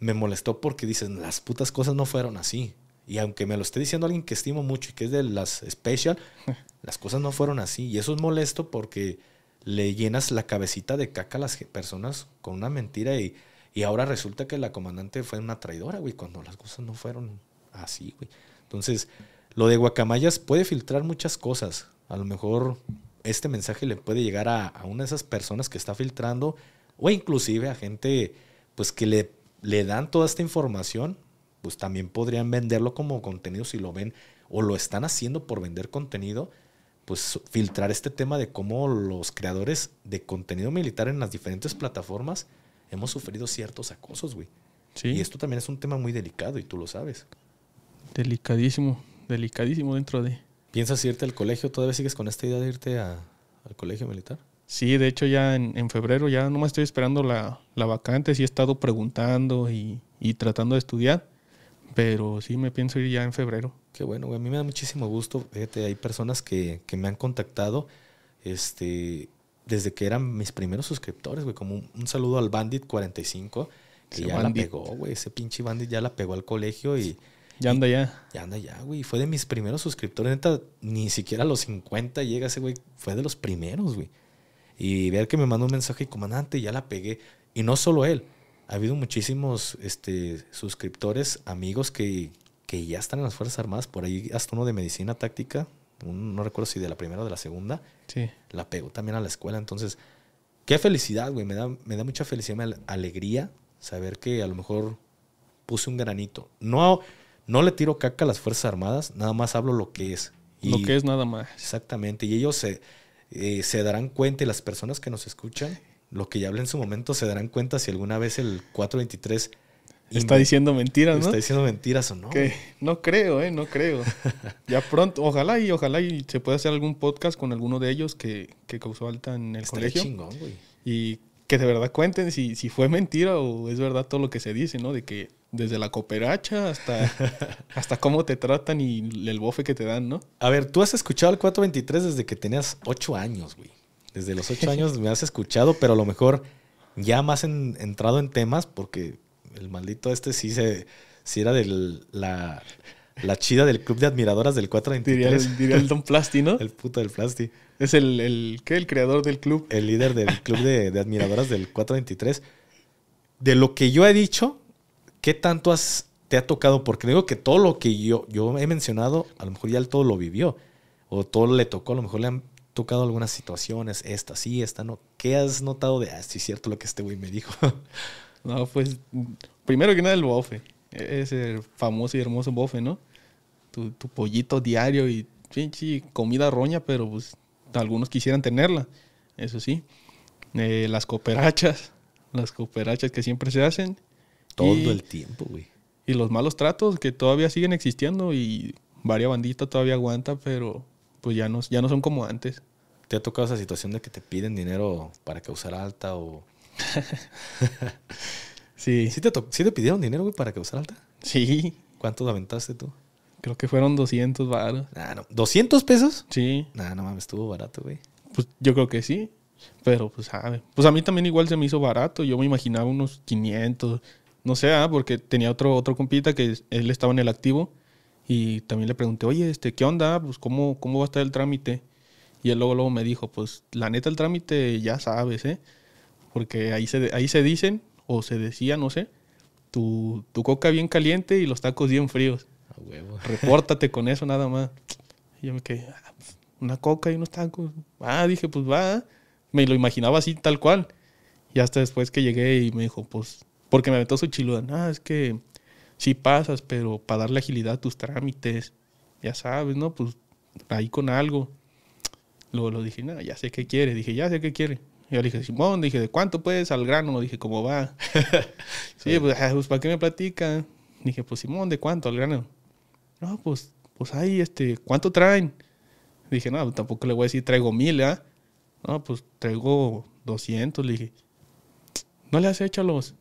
me molestó porque dicen, las putas cosas no fueron así. Y aunque me lo esté diciendo alguien que estimo mucho y que es de las special, [LAUGHS] las cosas no fueron así. Y eso es molesto porque le llenas la cabecita de caca a las personas con una mentira y, y ahora resulta que la comandante fue una traidora, güey, cuando las cosas no fueron así, güey. Entonces, lo de guacamayas puede filtrar muchas cosas. A lo mejor este mensaje le puede llegar a, a una de esas personas que está filtrando o inclusive a gente pues que le le dan toda esta información, pues también podrían venderlo como contenido si lo ven o lo están haciendo por vender contenido, pues filtrar este tema de cómo los creadores de contenido militar en las diferentes plataformas hemos sufrido ciertos acosos, güey. Y esto también es un tema muy delicado y tú lo sabes. Delicadísimo, delicadísimo dentro de... ¿Piensas irte al colegio? ¿Todavía sigues con esta idea de irte al colegio militar? Sí, de hecho ya en, febrero ya no me estoy esperando la, vacante, sí he estado preguntando y, tratando de estudiar, pero sí me pienso ir ya en febrero. Qué bueno, a mí me da muchísimo gusto, fíjate, hay personas que, me han contactado este, desde que eran mis primeros suscriptores, güey, como un, saludo al Bandit 45, que ya la pegó, güey, ese pinche Bandit ya la pegó al colegio y... Ya anda ya. Ya anda ya, güey. Fue de mis primeros suscriptores. Neta, ni siquiera a los 50 llega ese güey. Fue de los primeros, güey y ver que me mandó un mensaje, comandante, ya la pegué. Y no solo él, ha habido muchísimos este, suscriptores, amigos que, que ya están en las Fuerzas Armadas, por ahí hasta uno de medicina táctica, no recuerdo si de la primera o de la segunda, sí. la pegó también a la escuela. Entonces, qué felicidad, güey, me da, me da mucha felicidad, me da alegría saber que a lo mejor puse un granito. No, no le tiro caca a las Fuerzas Armadas, nada más hablo lo que es. lo que es nada más. Exactamente, y ellos se eh, se darán cuenta y las personas que nos escuchan, lo que ya hablé en su momento, se darán cuenta si alguna vez el 423... Está diciendo mentiras, Está diciendo mentiras o no. no creo, ¿eh? No creo. [LAUGHS] ya pronto, ojalá y ojalá y se pueda hacer algún podcast con alguno de ellos que, que causó alta en el colegio. Y que de verdad cuenten si, si fue mentira o es verdad todo lo que se dice, ¿no? De que desde la cooperacha hasta, [LAUGHS] hasta cómo te tratan y el bofe que te dan, ¿no? A ver, tú has escuchado al 423 desde que tenías 8 años, güey. Desde los 8 años me has escuchado, pero a lo mejor ya más entrado en temas porque el maldito este sí se sí era de la, chida del club de admiradoras del 423. Diría el, Don Plasti, ¿no? [LAUGHS] El puto del Plasti. Es el, el, ¿qué? El creador del club. El líder del club de admiradoras del 423. De lo que yo he dicho, ¿Qué tanto has, te ha tocado? Porque digo que todo lo que yo, yo he mencionado, a lo mejor ya todo lo vivió. O todo le tocó, a lo mejor le han tocado algunas situaciones, esta sí, esta no. ¿Qué has notado de, ah, sí es cierto lo que este güey me dijo? [LAUGHS] no, pues, primero que nada el bofe. E-, Ese famoso y hermoso bofe, ¿no? Tu, pollito diario y comida roña, pero pues algunos quisieran tenerla, eso sí. Eh, las cooperachas, [LAUGHS] las cooperachas que siempre se hacen. Todo el tiempo, güey. Y los malos tratos que todavía siguen existiendo y varia bandita todavía aguanta, pero pues ya no, ya no son como antes. ¿Te ha tocado esa situación de que te piden dinero para causar alta o...? [LAUGHS] sí. ¿Sí te, te pidieron dinero, güey, para causar alta? Sí. ¿Cuántos aventaste tú? Creo que fueron 200 baros. Ah, no. ¿200 pesos? Sí. Nada, ah, no mames, estuvo barato, güey. Pues yo creo que sí. Pero pues, sabe. Pues a mí también igual se me hizo barato. Yo me imaginaba unos 500, no sé, ah, porque tenía otro, otro compita que él estaba en el activo y también le pregunté, oye, este, ¿qué onda? Pues, ¿cómo, cómo va a estar el trámite? Y él luego, me dijo, pues, la neta, el trámite ya sabes, ¿eh? Porque ahí se, ahí se dicen, o se decía, no sé, tu, coca bien caliente y los tacos bien fríos. A huevo. [LAUGHS] Repórtate con eso nada más. Y yo me quedé, ah, pues, una coca y unos tacos. Ah, dije, pues va. Ah. Me lo imaginaba así, tal cual. Y hasta después que llegué y me dijo, pues porque me aventó su chiluda. Ah, no, es que sí pasas, pero para darle agilidad a tus trámites, ya sabes, ¿no? Pues ahí con algo. Luego lo dije, no, ya sé qué quiere. Dije, ya sé qué quiere. Y yo le dije, Simón, dije, ¿de cuánto puedes al grano? Dije, ¿cómo va? [LAUGHS] sí, pues, ah, pues, ¿para qué me platica? Dije, pues Simón, ¿de cuánto al grano? No, pues, pues ahí, este, ¿cuánto traen? Dije, no, tampoco le voy a decir traigo mil, ¿ah? No, pues traigo 200, le dije. No le has hecho a los.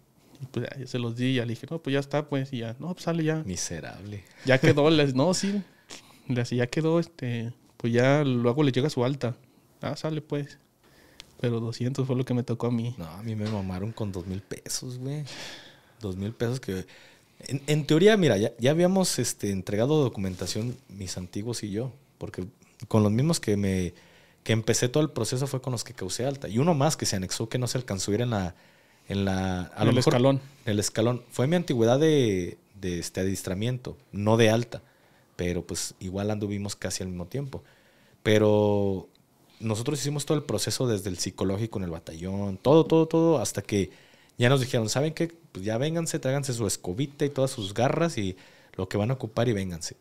Pues ya, se los di, ya le dije, no, pues ya está, pues, y ya, no, pues sale ya. Miserable. Ya [LAUGHS] quedó, les, no, sí. ya quedó, este, pues ya luego le llega su alta. Ah, sale pues. Pero 200 fue lo que me tocó a mí. No, a mí me mamaron con dos mil pesos, güey. Dos mil pesos que... En, teoría, mira, ya, habíamos este, entregado documentación mis antiguos y yo, porque con los mismos que me que empecé todo el proceso fue con los que causé alta. Y uno más que se anexó que no se alcanzó a ir en la, en la... A lo el escalón. el escalón. Fue mi antigüedad de, de este adiestramiento, no de alta, pero pues igual anduvimos casi al mismo tiempo. Pero nosotros hicimos todo el proceso desde el psicológico en el batallón, todo, todo, todo, hasta que ya nos dijeron, ¿saben qué? Pues ya vénganse, tráiganse su escobita y todas sus garras y lo que van a ocupar y vénganse.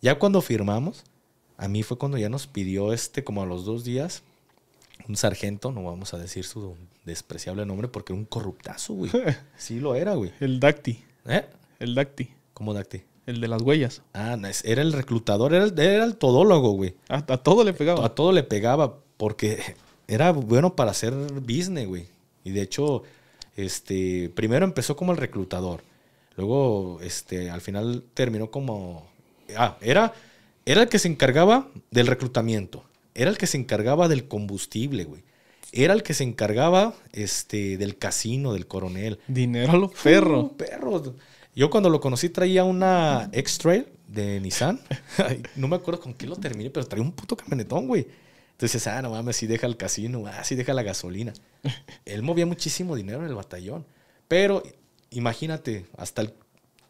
Ya cuando firmamos, a mí fue cuando ya nos pidió este, como a los dos días, un sargento, no vamos a decir su despreciable nombre porque era un corruptazo, güey. [LAUGHS] Sí lo era, güey. El Dacti. ¿Eh? El Dacti. ¿Cómo Dacti? El de las huellas. Ah, era el reclutador, era el, todólogo, güey. A, todo le pegaba. A, todo le pegaba porque era bueno para hacer business, güey. Y de hecho, este, primero empezó como el reclutador. Luego, este, al final terminó como... Ah, era, era el que se encargaba del reclutamiento. Era el que se encargaba del combustible, güey. Era el que se encargaba este, del casino, del coronel. Dinero a los perros. Uh, perros. Yo cuando lo conocí traía una X-Trail de Nissan. [LAUGHS] [LAUGHS] no me acuerdo con qué lo terminé, pero traía un puto camionetón, güey. Entonces, ah, no mames, si deja el casino, ah, si deja la gasolina. [LAUGHS] Él movía muchísimo dinero en el batallón. Pero imagínate, hasta el,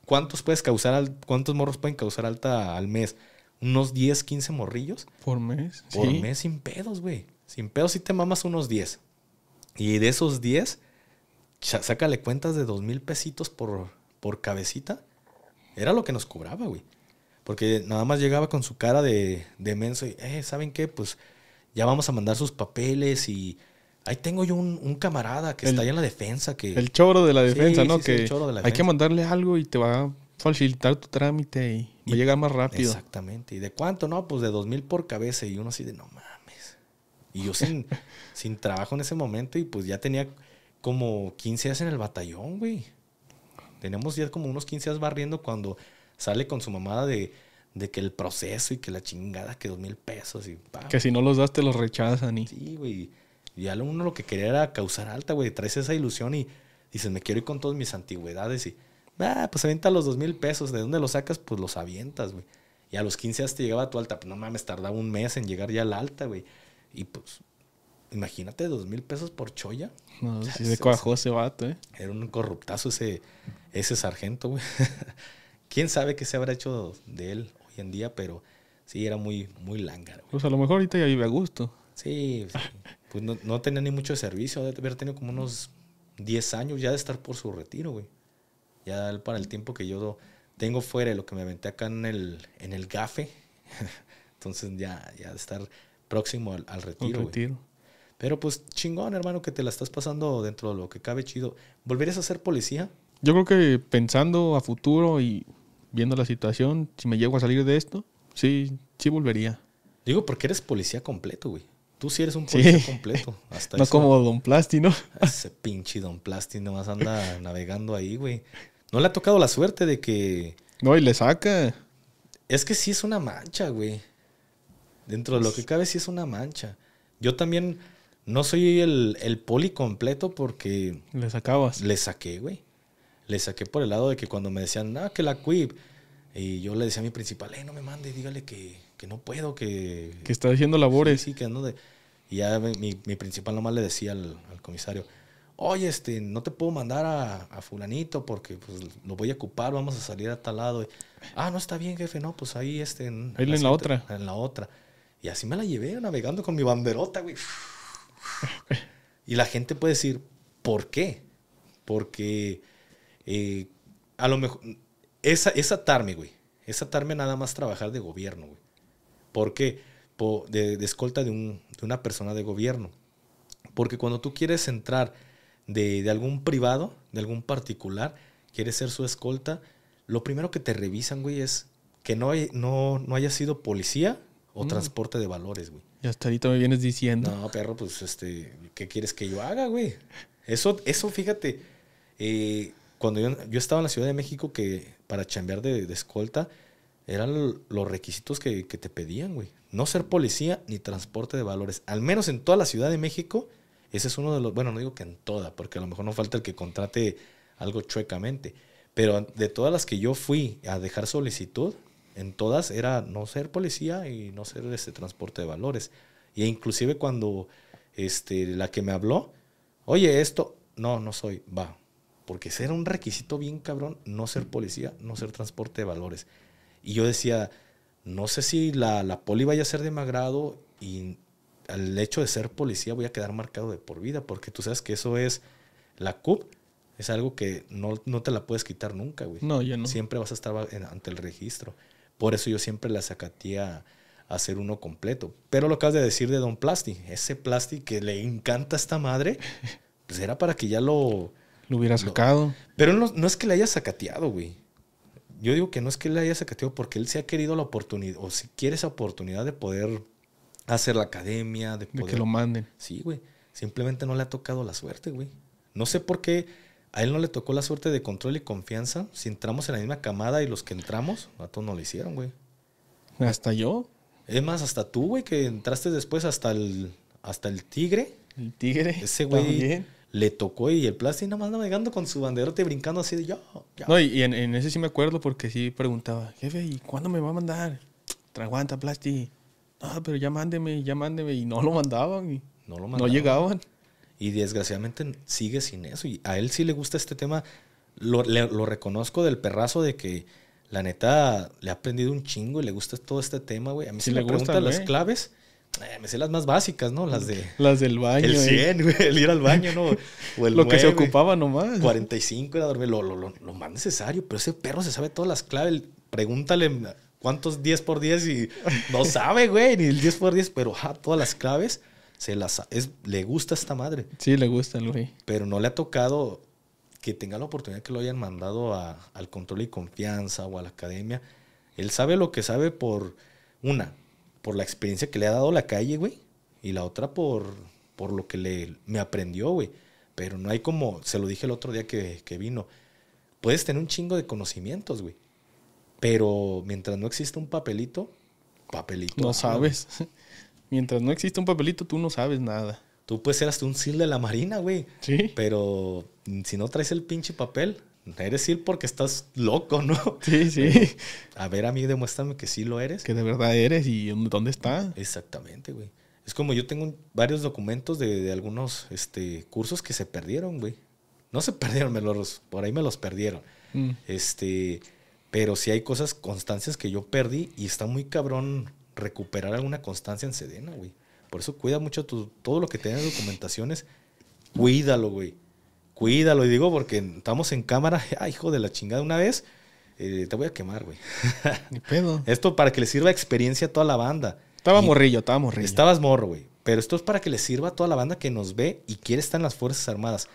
cuántos puedes causar, cuántos morros pueden causar alta al mes unos 10, 15 morrillos. Por mes. Por mes sin pedos, güey. Sin pedos sí te mamas unos 10. Y de esos 10, sácale cuentas de dos mil pesitos por, por cabecita. Era lo que nos cobraba, güey. Porque nada más llegaba con su cara de, de menso y, eh, ¿saben qué? Pues ya vamos a mandar sus papeles y ahí tengo yo un, camarada que está allá en la defensa. Que... El choro de la defensa, ¿no? que hay que mandarle algo y te va a facilitar tu trámite y... Y llega más rápido. Exactamente. ¿Y de cuánto? No, pues de dos mil por cabeza. Y uno así de, no mames. Y yo sin, [LAUGHS] sin trabajo en ese momento y pues ya tenía como 15 días en el batallón, güey. Tenemos ya como unos 15 días barriendo cuando sale con su mamada de, de que el proceso y que la chingada, que dos mil pesos y... Pa, que si no los das te los rechazan y... Sí, güey. Y Ya uno lo que quería era causar alta, güey. Traes esa ilusión y dices, me quiero ir con todas mis antigüedades y Ah, pues avienta los dos mil pesos. ¿De dónde los sacas? Pues los avientas, güey. Y a los 15 te llegaba a tu alta. Pues no mames, tardaba un mes en llegar ya a la alta, güey. Y pues, imagínate, dos mil pesos por cholla. No, sí, se cuajó ese vato, ¿eh? Era un corruptazo ese, ese sargento, güey. [LAUGHS] Quién sabe qué se habrá hecho de él hoy en día, pero sí, era muy, muy lángaro. Pues a lo mejor ahorita ya vive a gusto. Sí, pues no, no tenía ni mucho servicio, de haber tenido como unos 10 años ya de estar por su retiro, güey. Ya para el tiempo que yo tengo fuera lo que me aventé acá en el, en el GAFE, [LAUGHS] entonces ya, ya estar próximo al, retiro. Pero pues chingón, hermano, que te la estás pasando dentro de lo que cabe chido. ¿Volverías a ser policía? Yo creo que pensando a futuro y viendo la situación, si me llego a salir de esto, sí, sí volvería. Digo, porque eres policía completo, güey. Tú sí eres un policía completo. Hasta [LAUGHS] no como Don Plasti, ¿no? Ese pinche Don Plasti nomás anda navegando ahí, güey no le ha tocado la suerte de que. No, y le saca. Es que sí es una mancha, güey. Dentro de lo que pues cabe, sí es una mancha. Yo también no soy el, poli completo porque. Le sacabas. Le saqué, güey. Le saqué por el lado de que cuando me decían, ah, que la quip. Y yo le decía a mi principal, eh, no me mande, dígale que, no puedo, que. Que está haciendo labores. Sí, que ando de. Y ya mi, mi principal nomás le decía al comisario, oye, este, no te puedo mandar a, fulanito porque pues, lo voy a ocupar, vamos a salir a tal lado. ah, no está bien, jefe, no, pues ahí, este, en, ahí en la, otra. En la otra. Y así me la llevé navegando con mi banderota, güey. [LAUGHS] y la gente puede decir, ¿por qué? Porque eh, a lo mejor es, atarme, güey. Es atarme nada más trabajar de gobierno, güey. ¿Por qué? de, de, escolta de, de una persona de gobierno. Porque cuando tú quieres entrar de, algún privado, de algún particular, quiere ser su escolta, lo primero que te revisan, güey, es que no, no, no haya sido policía o mm. transporte de valores, güey. Y hasta ahorita me vienes diciendo. No, perro, pues, este, ¿qué quieres que yo haga, güey? Eso, eso fíjate, eh, cuando yo, estaba en la Ciudad de México, que para chambear de, de escolta, eran los requisitos que, que, te pedían, güey. No ser policía ni transporte de valores. Al menos en toda la Ciudad de México, ese es uno de los, bueno, no digo que en toda, porque a lo mejor no falta el que contrate algo chuecamente, pero de todas las que yo fui a dejar solicitud, en todas era no ser policía y no ser este transporte de valores. Y e inclusive cuando este, la que me habló, oye, esto, no, no soy, va. Porque ese era un requisito bien cabrón, no ser policía, no ser transporte de valores. Y yo decía, no sé si la, la poli vaya a ser de magrado y al hecho de ser policía voy a quedar marcado de por vida, porque tú sabes que eso es la CUP, es algo que no, te la puedes quitar nunca, güey. No, yo no. Siempre vas a estar ante el registro. Por eso yo siempre la sacatía a hacer uno completo. Pero lo que has de decir de Don Plasti, ese Plasti que le encanta a esta madre, [LAUGHS] pues era para que ya lo... Lo hubiera sacado. pero no, es que le haya sacateado, güey yo digo que no es que le haya sacateado porque él se ha querido la oportunidad, o si quiere esa oportunidad de poder hacer la academia, de, poder. que lo manden. Sí, güey. Simplemente no le ha tocado la suerte, güey. No sé por qué a él no le tocó la suerte de control y confianza. Si entramos en la misma camada y los que entramos, a todos no lo hicieron, güey. Hasta yo. Es más, hasta tú, güey, que entraste después hasta el, hasta el tigre. El tigre. Ese güey le tocó y el Plasti nada más navegando con su banderote brincando así de yo. No, y, en, en, ese sí me acuerdo porque sí preguntaba, jefe, ¿y cuándo me va a mandar? Traguanta, Plasti ah, pero ya mándeme, ya mándeme. Y no lo mandaban y no, lo mandaban. no llegaban. Y desgraciadamente sigue sin eso. Y a él sí le gusta este tema. Lo, reconozco del perrazo de que la neta le ha aprendido un chingo y le gusta todo este tema, güey. A mí si le preguntan las claves. Eh, me sé las más básicas, ¿no? Las de... Las del baño. El 100, eh. güey. El ir al baño, ¿no? [LAUGHS] lo que se ocupaba nomás. 45 era Lo, lo, lo, lo, más necesario. Pero ese perro se sabe todas las claves. Pregúntale cuántos 10 por 10 y no sabe, güey, ni el 10 por 10, pero todas las claves se las es, le gusta a esta madre. Sí, le gusta el güey. Pero no le ha tocado que tenga la oportunidad que lo hayan mandado al control y confianza o a la academia. Él sabe lo que sabe por una, por la experiencia que le ha dado la calle, güey, y la otra por, por lo que le, me aprendió, güey. Pero no hay como, se lo dije el otro día que, que vino, puedes tener un chingo de conocimientos, güey. Pero mientras no existe un papelito, papelito. No ah, sabes. [LAUGHS] mientras no existe un papelito, tú no sabes nada. Tú puedes ser hasta un SIL de la Marina, güey. Sí. Pero mm, si no traes el pinche papel, eres SIL porque estás loco, ¿no? [LAUGHS] Sí, sí. a ver, a mí demuéstrame que sí lo eres. Que de verdad eres y dónde está. Exactamente, güey. Es como yo tengo varios documentos de, algunos este, cursos que se perdieron, güey. No se [LAUGHS] perdieron, me por ahí me los perdieron. Mm. Este, pero si hay cosas, constancias que yo perdí y está muy cabrón recuperar alguna constancia en Sedena, güey. Por eso cuida mucho tu, todo lo que tengas documentaciones. Cuídalo, güey. Cuídalo. Y digo porque estamos en cámara. [LAUGHS] Ay, hijo de la chingada, una vez eh, te voy a quemar, güey. [LAUGHS] Esto para que le sirva experiencia a toda la banda. Estaba morrillo, estaba morrillo. Estabas morro, güey. Pero esto es para que le sirva a toda la banda que nos ve y quiere estar en las Fuerzas Armadas.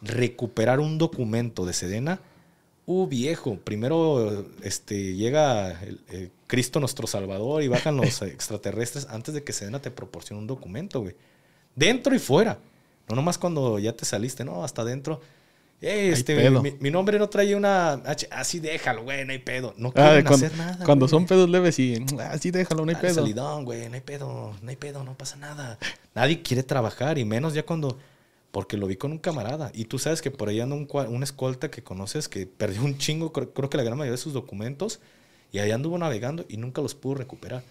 Recuperar un documento de Sedena uh, viejo, primero este, llega el, Cristo nuestro Salvador y bajan los [LAUGHS] extraterrestres antes de que Sedena te proporcione un documento, güey. Dentro y fuera. No nomás cuando ya te saliste, no, hasta dentro. Eh, este, mi, nombre no trae una. Así ah, déjalo, güey, no hay pedo. No ah, quieren hacer nada. Cuando son pedos leves, mm, ah, sí. Así déjalo, no hay güey, no hay pedo, no hay pedo, no pasa nada. Nadie quiere trabajar y menos ya cuando porque lo vi con un camarada. Y tú sabes que por ahí anda un, escolta que conoces que perdió un chingo, creo, que la gran mayoría de sus documentos, y ahí anduvo navegando y nunca los pudo recuperar.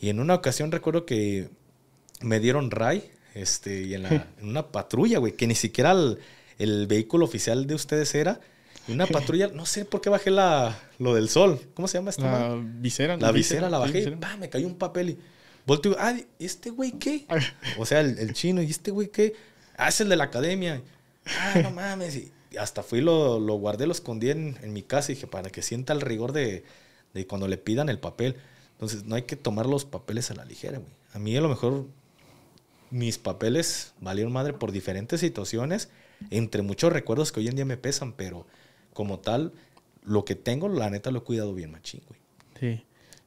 Y en una ocasión recuerdo que me dieron Ray este, y en, una patrulla, güey, que ni siquiera el, vehículo oficial de ustedes era, una [LAUGHS] patrulla, no sé por qué bajé la, lo del sol. ¿Cómo se llama esta? La visera. La, visera, la bajé y me cayó un papel y volteo. ay, ¿este güey qué? [LAUGHS] o sea, el, el, chino, ¿y este güey qué? ah, es el de la academia. Ah, no mames. Y hasta fui, lo, lo guardé, lo escondí en, en, mi casa y dije, para que sienta el rigor de, de, cuando le pidan el papel. Entonces, no hay que tomar los papeles a la ligera, güey. A mí a lo mejor mis papeles valieron madre por diferentes situaciones, entre muchos recuerdos que hoy en día me pesan, pero como tal, lo que tengo, la neta, lo he cuidado bien, machín, güey. Sí.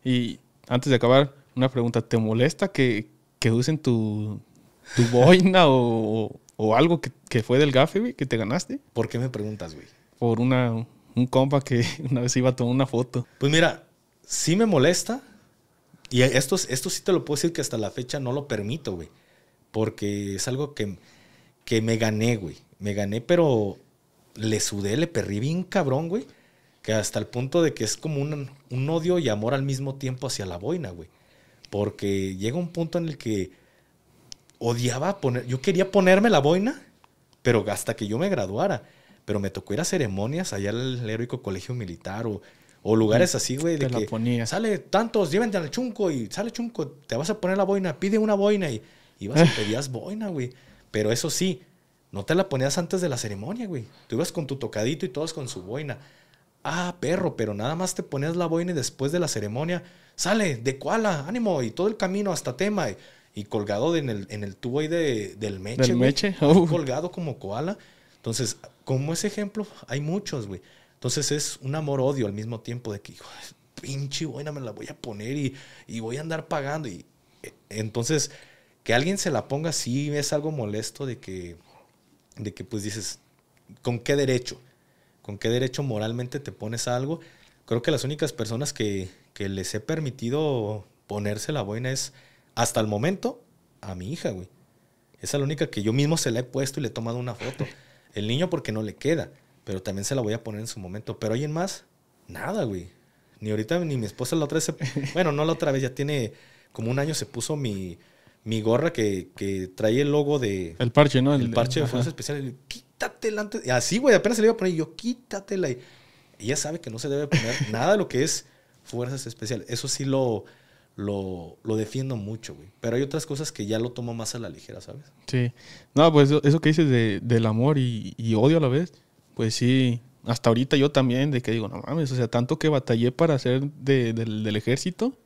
Y antes de acabar, una pregunta. ¿Te molesta que, que usen tu, tu boina o, algo que, fue del gafe, güey, que te ganaste? ¿Por qué me preguntas, güey? Por una, un compa que [LAUGHS] una vez iba a tomar una foto. Pues mira, sí me molesta. Y esto, esto sí te lo puedo decir que hasta la fecha no lo permito, güey. Porque es algo que, que me gané, güey. Me gané, pero le sudé, le perrí bien cabrón, güey. Que hasta el punto de que es como un, un odio y amor al mismo tiempo hacia la boina, güey. Porque llega un punto en el que odiaba poner, yo quería ponerme la boina, pero hasta que yo me graduara. Pero me tocó ir a ceremonias allá al heroico colegio militar o, lugares mm, así, güey. De que ponía. sale tantos, llévente al chunco y sale chunco, te vas a poner la boina, pide una boina y ibas y [LAUGHS] pedías boina, güey. Pero eso sí, no te la ponías antes de la ceremonia, güey. Tú ibas con tu tocadito y todos con su boina. Ah, perro, pero nada más te ponías la boina y después de la ceremonia, sale, de cuala, ánimo, y todo el camino hasta tema. Y, colgado en el, en tubo ahí del meche. Oh. Colgado como koala. Entonces, como ese ejemplo, hay muchos, güey. Entonces es un amor-odio al mismo tiempo de que, pinche buena, me la voy a poner y, voy a andar pagando. Y eh, entonces, que alguien se la ponga sí es algo molesto de que, de que pues dices, ¿con qué derecho? ¿Con qué derecho moralmente te pones algo? Creo que las únicas personas que, que les he permitido ponerse la buena es hasta el momento, a mi hija, güey. Esa es la única que yo mismo se la he puesto y le he tomado una foto. [LAUGHS] El niño porque no le queda, pero también se la voy a poner en su momento. Pero alguien más, nada, güey. Ni ahorita ni mi esposa la otra vez, se... [LAUGHS] bueno, no la otra vez, ya tiene como un año se puso mi, mi gorra que, que traía el logo de... El parche, ¿no? El, parche de Fuerzas Especiales. quítatela antes. así, güey, apenas se le iba a poner yo, quítatela. Y ella sabe que no se debe poner [LAUGHS] nada de lo que es Fuerzas Especiales. Eso sí lo lo, defiendo mucho, güey. Pero hay otras cosas que ya lo tomo más a la ligera, ¿sabes? Sí. No, pues eso que dices de, del amor y, odio a la vez, pues sí, hasta ahorita yo también, de que digo, no mames, o sea, tanto que batallé para hacer del, ejército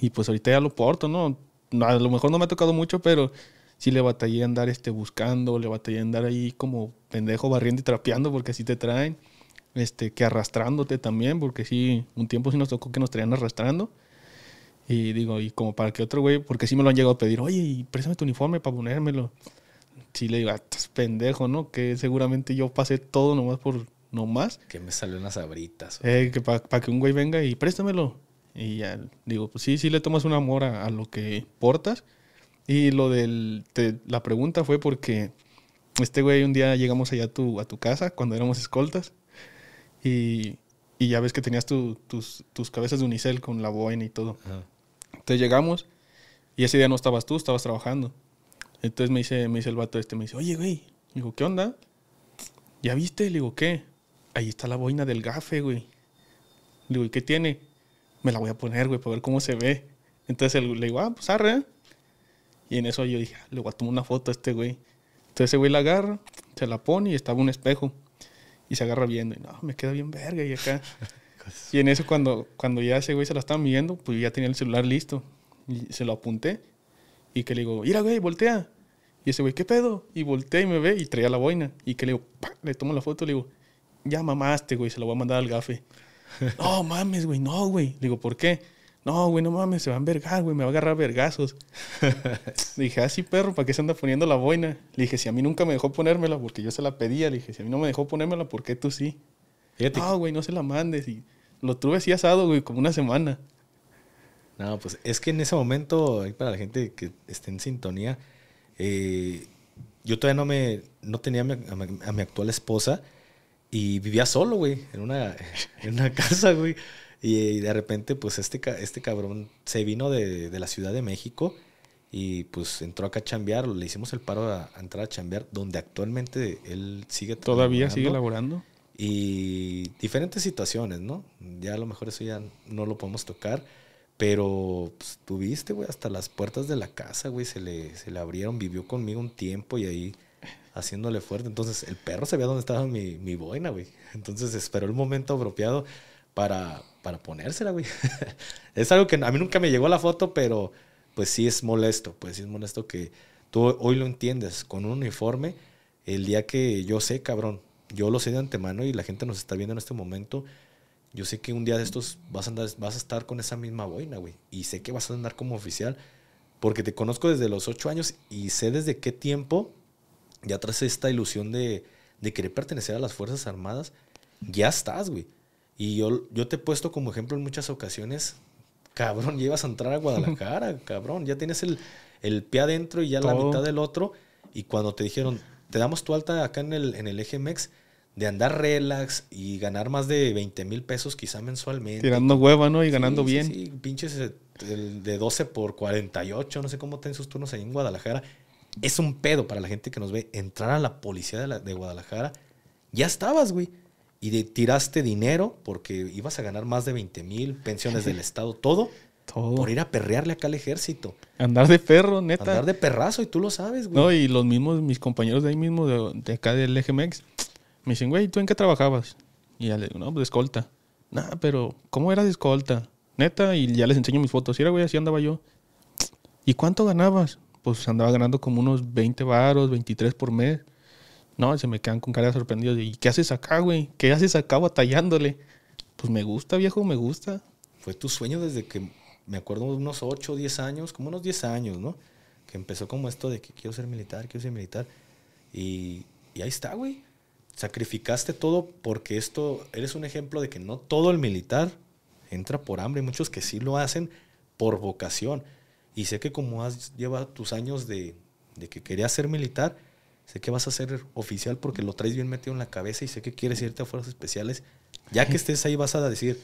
y pues ahorita ya lo porto, ¿no? A lo mejor no me ha tocado mucho, pero sí le batallé andar este, buscando, le batallé andar ahí como pendejo barriendo y trapeando porque así te traen, este, que arrastrándote también, porque sí, un tiempo sí nos tocó que nos traían arrastrando y digo, y como para que otro güey, porque sí me lo han llegado a pedir, oye, y préstame tu uniforme para ponérmelo. Sí le digo, ah, estás pendejo, ¿no? Que seguramente yo pasé todo nomás por nomás. Que me salen las abritas. Eh, que para que un güey venga y préstamelo. Y ya digo, pues sí, sí le tomas un amor a, lo que portas. Y lo del, la pregunta fue porque este güey un día llegamos allá a tu, a tu casa cuando éramos escoltas. Y, y ya ves que tenías tu, tus, tus cabezas de unicel con la boina y todo. Entonces llegamos y ese día no estabas tú, estabas trabajando. Entonces me dice, me dice el vato este, me dice, oye, güey. Digo, ¿qué onda? ¿Ya viste? Le digo, ¿qué? Ahí está la boina del gafe, güey. Le digo, ¿y qué tiene? Me la voy a poner, güey, para ver cómo se ve. Entonces le digo, ah, pues arre. Y en eso yo dije, ah, le voy a tomar una foto a este güey. Entonces ese güey la agarra, se la pone y estaba un espejo. Y se agarra viendo. Y no, me queda bien verga. Y acá. Y en eso cuando, cuando ya ese güey se la estaba viendo, pues ya tenía el celular listo. Y se lo apunté. Y que le digo, mira güey, voltea. Y ese güey, ¿qué pedo? Y voltea y me ve y traía la boina. Y que le digo, le tomo la foto le digo, ya mamaste, güey, se la voy a mandar al gafe. [LAUGHS] no mames, güey, no, güey. Le digo, ¿por qué? No, güey, no mames, se va a envergar, güey, me va a agarrar vergazos. [LAUGHS] le dije, así, ah, perro, ¿para qué se anda poniendo la boina? Le dije, si a mí nunca me dejó ponérmela, porque yo se la pedía. Le dije, si a mí no me dejó ponérmela, ¿por qué tú sí? No, güey, no se la mandes. Lo tuve así asado, güey, como una semana. No, pues es que en ese momento, para la gente que esté en sintonía, eh, yo todavía no me no tenía a mi, actual esposa y vivía solo, güey, en una, [LAUGHS] una casa, güey. Y, de repente, pues este, este cabrón se vino de, la Ciudad de México y pues entró acá a chambear, le hicimos el paro a, entrar a chambear, donde actualmente él sigue trabajando. ¿Todavía sigue laborando? y diferentes situaciones, ¿no? Ya a lo mejor eso ya no lo podemos tocar, pero pues, tuviste, güey, hasta las puertas de la casa, güey, se le, se le abrieron, vivió conmigo un tiempo y ahí haciéndole fuerte. Entonces, el perro sabía dónde estaba mi, mi boina, güey. Entonces, esperó el momento apropiado para, para ponérsela, güey. [LAUGHS] es algo que a mí nunca me llegó la foto, pero pues sí es molesto, pues sí es molesto que tú hoy lo entiendes con un uniforme el día que yo sé, cabrón, yo lo sé de antemano y la gente nos está viendo en este momento. Yo sé que un día de estos vas a, andar, vas a estar con esa misma boina, güey. Y sé que vas a andar como oficial. Porque te conozco desde los ocho años y sé desde qué tiempo ya tras esta ilusión de, de querer pertenecer a las Fuerzas Armadas, ya estás, güey. Y yo, yo te he puesto como ejemplo en muchas ocasiones, cabrón, ibas a entrar a Guadalajara, [LAUGHS] cabrón, ya tienes el, pie adentro y ya la mitad del otro. Y cuando te dijeron, te damos tu alta acá en el, en el eje MEX, de andar relax y ganar más de 20 mil pesos quizá mensualmente. Tirando hueva, ¿no? Y ganando bien. Sí, pinches eh, de 12 por 48, no sé cómo ten sus turnos ahí en Guadalajara. Es un pedo para la gente que nos ve entrar a la policía de, Guadalajara. Ya estabas, güey. Y tiraste dinero porque ibas a ganar más de 20 mil, pensiones del [LAUGHS] Estado, todo. Todo. Por ir a perrearle acá al ejército. Andar de perro, neta. Andar de perrazo, y tú lo sabes, güey. No, y los mismos, mis compañeros de ahí mismo, de, acá del EGMEX, me dicen, güey, ¿tú en qué trabajabas? Y ya le digo, no, pues escolta. Nada, pero ¿cómo era de escolta? Neta, y ya les enseño mis fotos. Y era, güey, así andaba yo. ¿Y cuánto ganabas? Pues andaba ganando como unos 20 varos, 23 por mes. No, se me quedan con cara sorprendidos. ¿Y qué haces acá, güey? ¿Qué haces acá batallándole? Pues me gusta, viejo, me gusta. Fue tu sueño desde que, me acuerdo, unos 8, 10 años, como unos 10 años, ¿no? Que empezó como esto de que quiero ser militar, quiero ser militar. Y, y ahí está, güey sacrificaste todo porque esto, eres un ejemplo de que no todo el militar entra por hambre, hay muchos que sí lo hacen por vocación. Y sé que como has llevado tus años de, que querías ser militar, sé que vas a ser oficial porque lo traes bien metido en la cabeza y sé que quieres irte a fuerzas especiales. Ya que estés ahí vas a decir,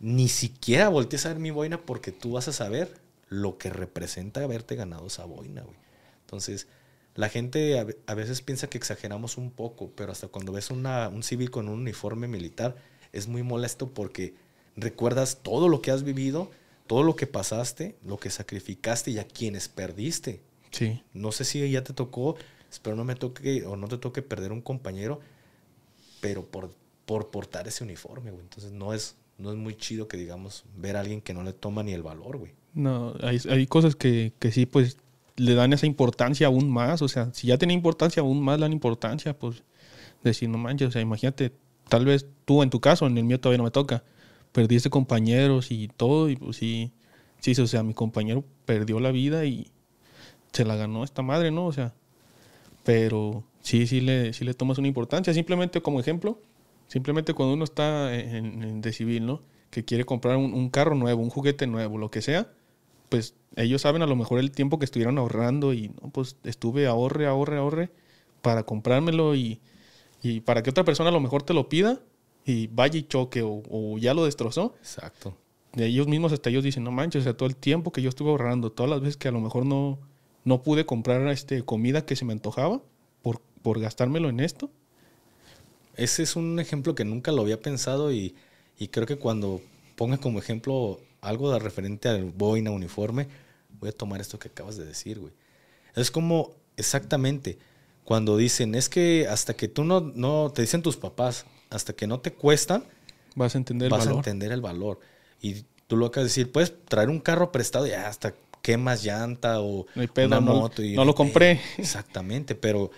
ni siquiera voltees a ver mi boina porque tú vas a saber lo que representa haberte ganado esa boina, güey. Entonces, la gente a, veces piensa que exageramos un poco, pero hasta cuando ves una, un civil con un uniforme militar es muy molesto porque recuerdas todo lo que has vivido, todo lo que pasaste, lo que sacrificaste y a quienes perdiste. Sí. No sé si ya te tocó, espero no me toque o no te toque perder un compañero, pero por, por portar ese uniforme, güey. Entonces no es, no es muy chido que digamos ver a alguien que no le toma ni el valor, güey. No, hay, cosas que, que, sí, pues le dan esa importancia aún más. O sea, si ya tiene importancia, aún más la dan importancia, pues decir, no manches, o sea, imagínate, tal vez tú en tu caso, en el mío todavía no me toca, perdiste compañeros y todo, y pues sí, sí, o sea, mi compañero perdió la vida y se la ganó esta madre, ¿no? O sea, pero sí, sí le, sí le tomas una importancia, simplemente como ejemplo, simplemente cuando uno está en, de civil, ¿no? Que quiere comprar un carro nuevo, un juguete nuevo, lo que sea, pues ellos saben a lo mejor el tiempo que estuvieron ahorrando y no, pues estuve ahorre, ahorre, ahorre para comprármelo y, y, para que otra persona a lo mejor te lo pida y vaya y choque o, ya lo destrozó. Exacto. de ellos mismos hasta ellos dicen, no manches, o sea, todo el tiempo que yo estuve ahorrando, todas las veces que a lo mejor no, no pude comprar este, comida que se me antojaba por, por gastármelo en esto. Ese es un ejemplo que nunca lo había pensado y, creo que cuando ponga como ejemplo algo de referente al boina uniforme, voy a tomar esto que acabas de decir, güey. Es como exactamente cuando dicen, es que hasta que tú no, no te dicen tus papás, hasta que no te cuestan, vas a entender el valor. a entender el valor. Y tú lo acabas de decir, puedes traer un carro prestado y hasta quemas llanta o una moto. No, y, no lo [LAUGHS] compré. exactamente, pero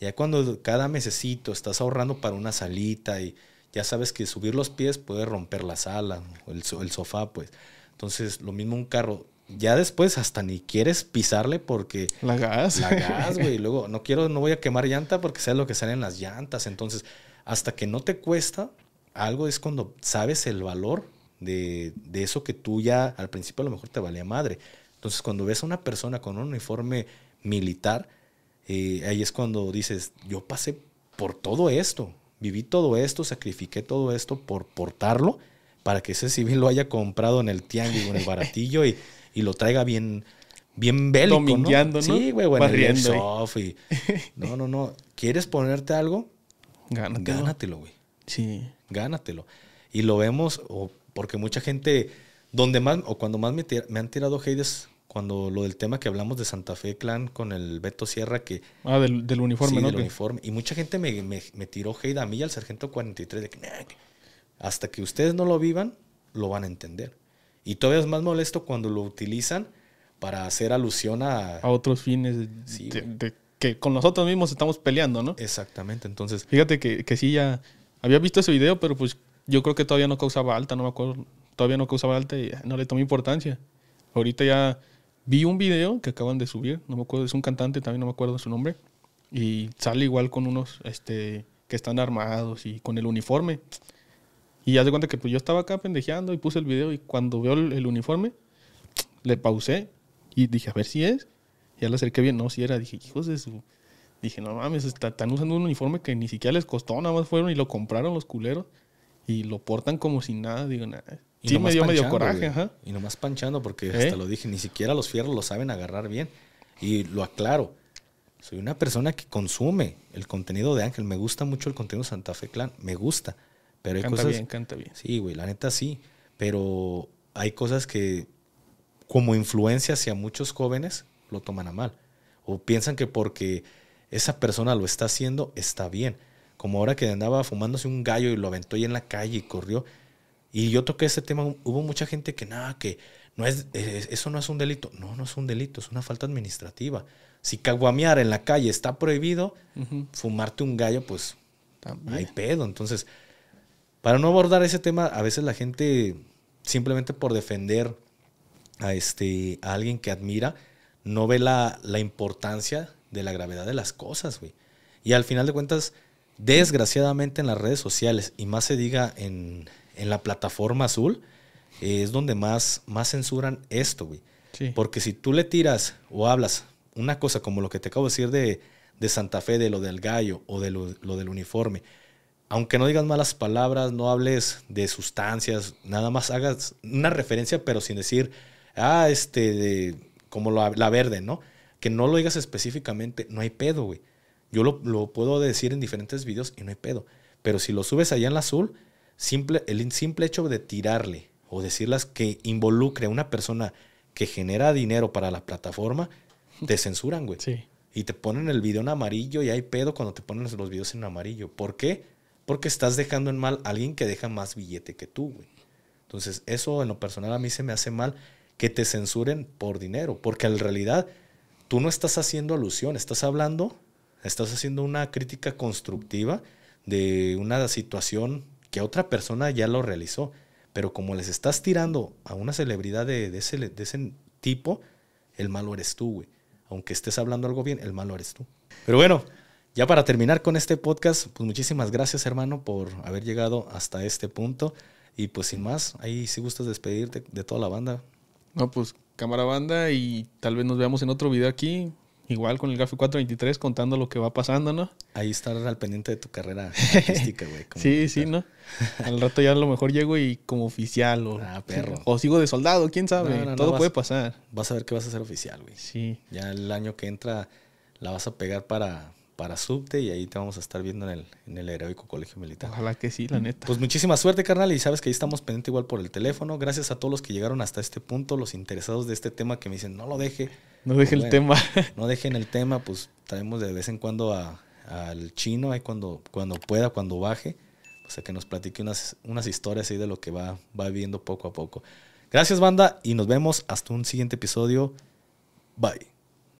ya cuando cada mesecito estás ahorrando para una salita y ya sabes que subir los pies puede romper la sala o el sofá, pues. Entonces, lo mismo un carro, ya después hasta ni quieres pisarle porque... La gas. La gas, güey. luego, no quiero, no voy a quemar llanta porque sé lo que salen las llantas. Entonces, hasta que no te cuesta, algo es cuando sabes el valor de, eso que tú ya al principio a lo mejor te valía madre. Entonces, cuando ves a una persona con un uniforme militar, eh, ahí es cuando dices, yo pasé por todo esto, viví todo esto, sacrifiqué todo esto por portarlo para que ese civil lo haya comprado en el tianguis o en el [LAUGHS] baratillo y y lo traiga bien, bien bélico. Domingueando, ¿no? ¿no? Sí, güey, bueno, y, No, no, no. ¿Quieres ponerte algo? Gánatelo. Gánatelo, güey. Sí. Gánatelo. Y lo vemos, o porque mucha gente, donde más, o cuando más me, han tirado heides cuando lo del tema que hablamos de Santa Fe Clan con el Beto Sierra que... Ah, del, uniforme, ¿no? del uniforme. Y mucha gente me, me, tiró hate a mí y al sargento 43 de que, hasta que ustedes no lo vivan, lo van a entender. Y todavía es más molesto cuando lo utilizan para hacer alusión a... A otros fines de, que con nosotros mismos estamos peleando, ¿no? Exactamente, entonces... Fíjate que, que sí, ya había visto ese video, pero pues yo creo que todavía no causaba alta, no me acuerdo, todavía no causaba alta y no le tomé importancia. Ahorita ya vi un video que acaban de subir, no me acuerdo, es un cantante, también no me acuerdo su nombre, y sale igual con unos este, que están armados y con el uniforme. Y ya se cuenta que pues, yo estaba acá pendejeando y puse el video y cuando veo el, uniforme, le pausé y dije, a ver si es. Ya lo acerqué bien, no, si era. Dije, hijos de su... Dije, no mames, están usando un uniforme que ni siquiera les costó, nada más fueron y lo compraron los culeros y lo portan como si nada. Digo, nada. Y sí, me dio medio coraje, ajá. Y nomás panchando, porque ¿Eh? hasta lo dije, ni siquiera los fierros lo saben agarrar bien. Y lo aclaro, soy una persona que consume el contenido de Ángel, me gusta mucho el contenido de Santa Fe Clan, me gusta. Pero canta bien, canta bien. Sí, güey, la neta sí. Pero hay cosas que, como influencia hacia muchos jóvenes, lo toman a mal. O piensan que porque esa persona lo está haciendo, está bien. Como ahora que andaba fumándose un gallo y lo aventó ahí en la calle y corrió. Y yo toqué ese tema, hubo mucha gente que nada, que no es, eh, eso no es un delito. No, no es un delito, es una falta administrativa. Si caguamear en la calle está prohibido, fumarte un gallo, pues hay pedo. Entonces, para no abordar ese tema, a veces la gente, simplemente por defender a, este, alguien que admira, no ve la, importancia de la gravedad de las cosas, güey. Y al final de cuentas, desgraciadamente en las redes sociales, y más se diga en, la plataforma azul, eh, es donde más, más censuran esto, güey. Porque si tú le tiras o hablas una cosa como lo que te acabo de decir de, Santa Fe, de lo del gallo o de lo del uniforme, aunque no digas malas palabras, no hables de sustancias, nada más hagas una referencia, pero sin decir, ah, este, de, como la, verde, ¿no? Que no lo digas específicamente, no hay pedo, güey. Yo lo, puedo decir en diferentes videos y no hay pedo. Pero si lo subes allá en la azul, simple, el simple hecho de tirarle o decirlas que involucre a una persona que genera dinero para la plataforma, te [LAUGHS] censuran, güey. Sí. Y te ponen el video en amarillo y hay pedo cuando te ponen los videos en amarillo. ¿Por qué? porque estás dejando en mal a alguien que deja más billete que tú, güey. Entonces, eso en lo personal a mí se me hace mal que te censuren por dinero, porque en realidad tú no estás haciendo alusión, estás hablando, estás haciendo una crítica constructiva de una situación que otra persona ya lo realizó, pero como les estás tirando a una celebridad de, ese, de ese, tipo, el malo eres tú, güey. Aunque estés hablando algo bien, el malo eres tú. Pero bueno, ya para terminar con este podcast, pues muchísimas gracias hermano por haber llegado hasta este punto. Y pues sin más, ahí si gustas despedirte de toda la banda. No, pues cámara banda y tal vez nos veamos en otro video aquí. Igual con el Gafi 423 contando lo que va pasando, ¿no? Ahí estar al pendiente de tu carrera [LAUGHS] artística, güey. sí, sí, ¿no? Al rato ya a lo mejor llego y como oficial o... Ah, perro. O sigo de soldado, quién sabe. Todo puede pasar. Vas a ver que vas a ser oficial, güey. Sí. Ya el año que entra la vas a pegar para, para subte y ahí te vamos a estar viendo en el, en el heroico colegio militar. Ojalá que sí, la neta. Pues muchísima suerte, carnal, y sabes que ahí estamos pendiente igual por el teléfono. Gracias a todos los que llegaron hasta este punto, los interesados de este tema que me dicen, no lo deje. No deje el pues tema. No dejen el tema, pues traemos de vez en cuando al chino, ahí cuando, cuando pueda, cuando baje, o sea que nos platique unas, unas historias ahí de lo que va, va viendo poco a poco. Gracias, banda, y nos vemos hasta un siguiente episodio. Bye.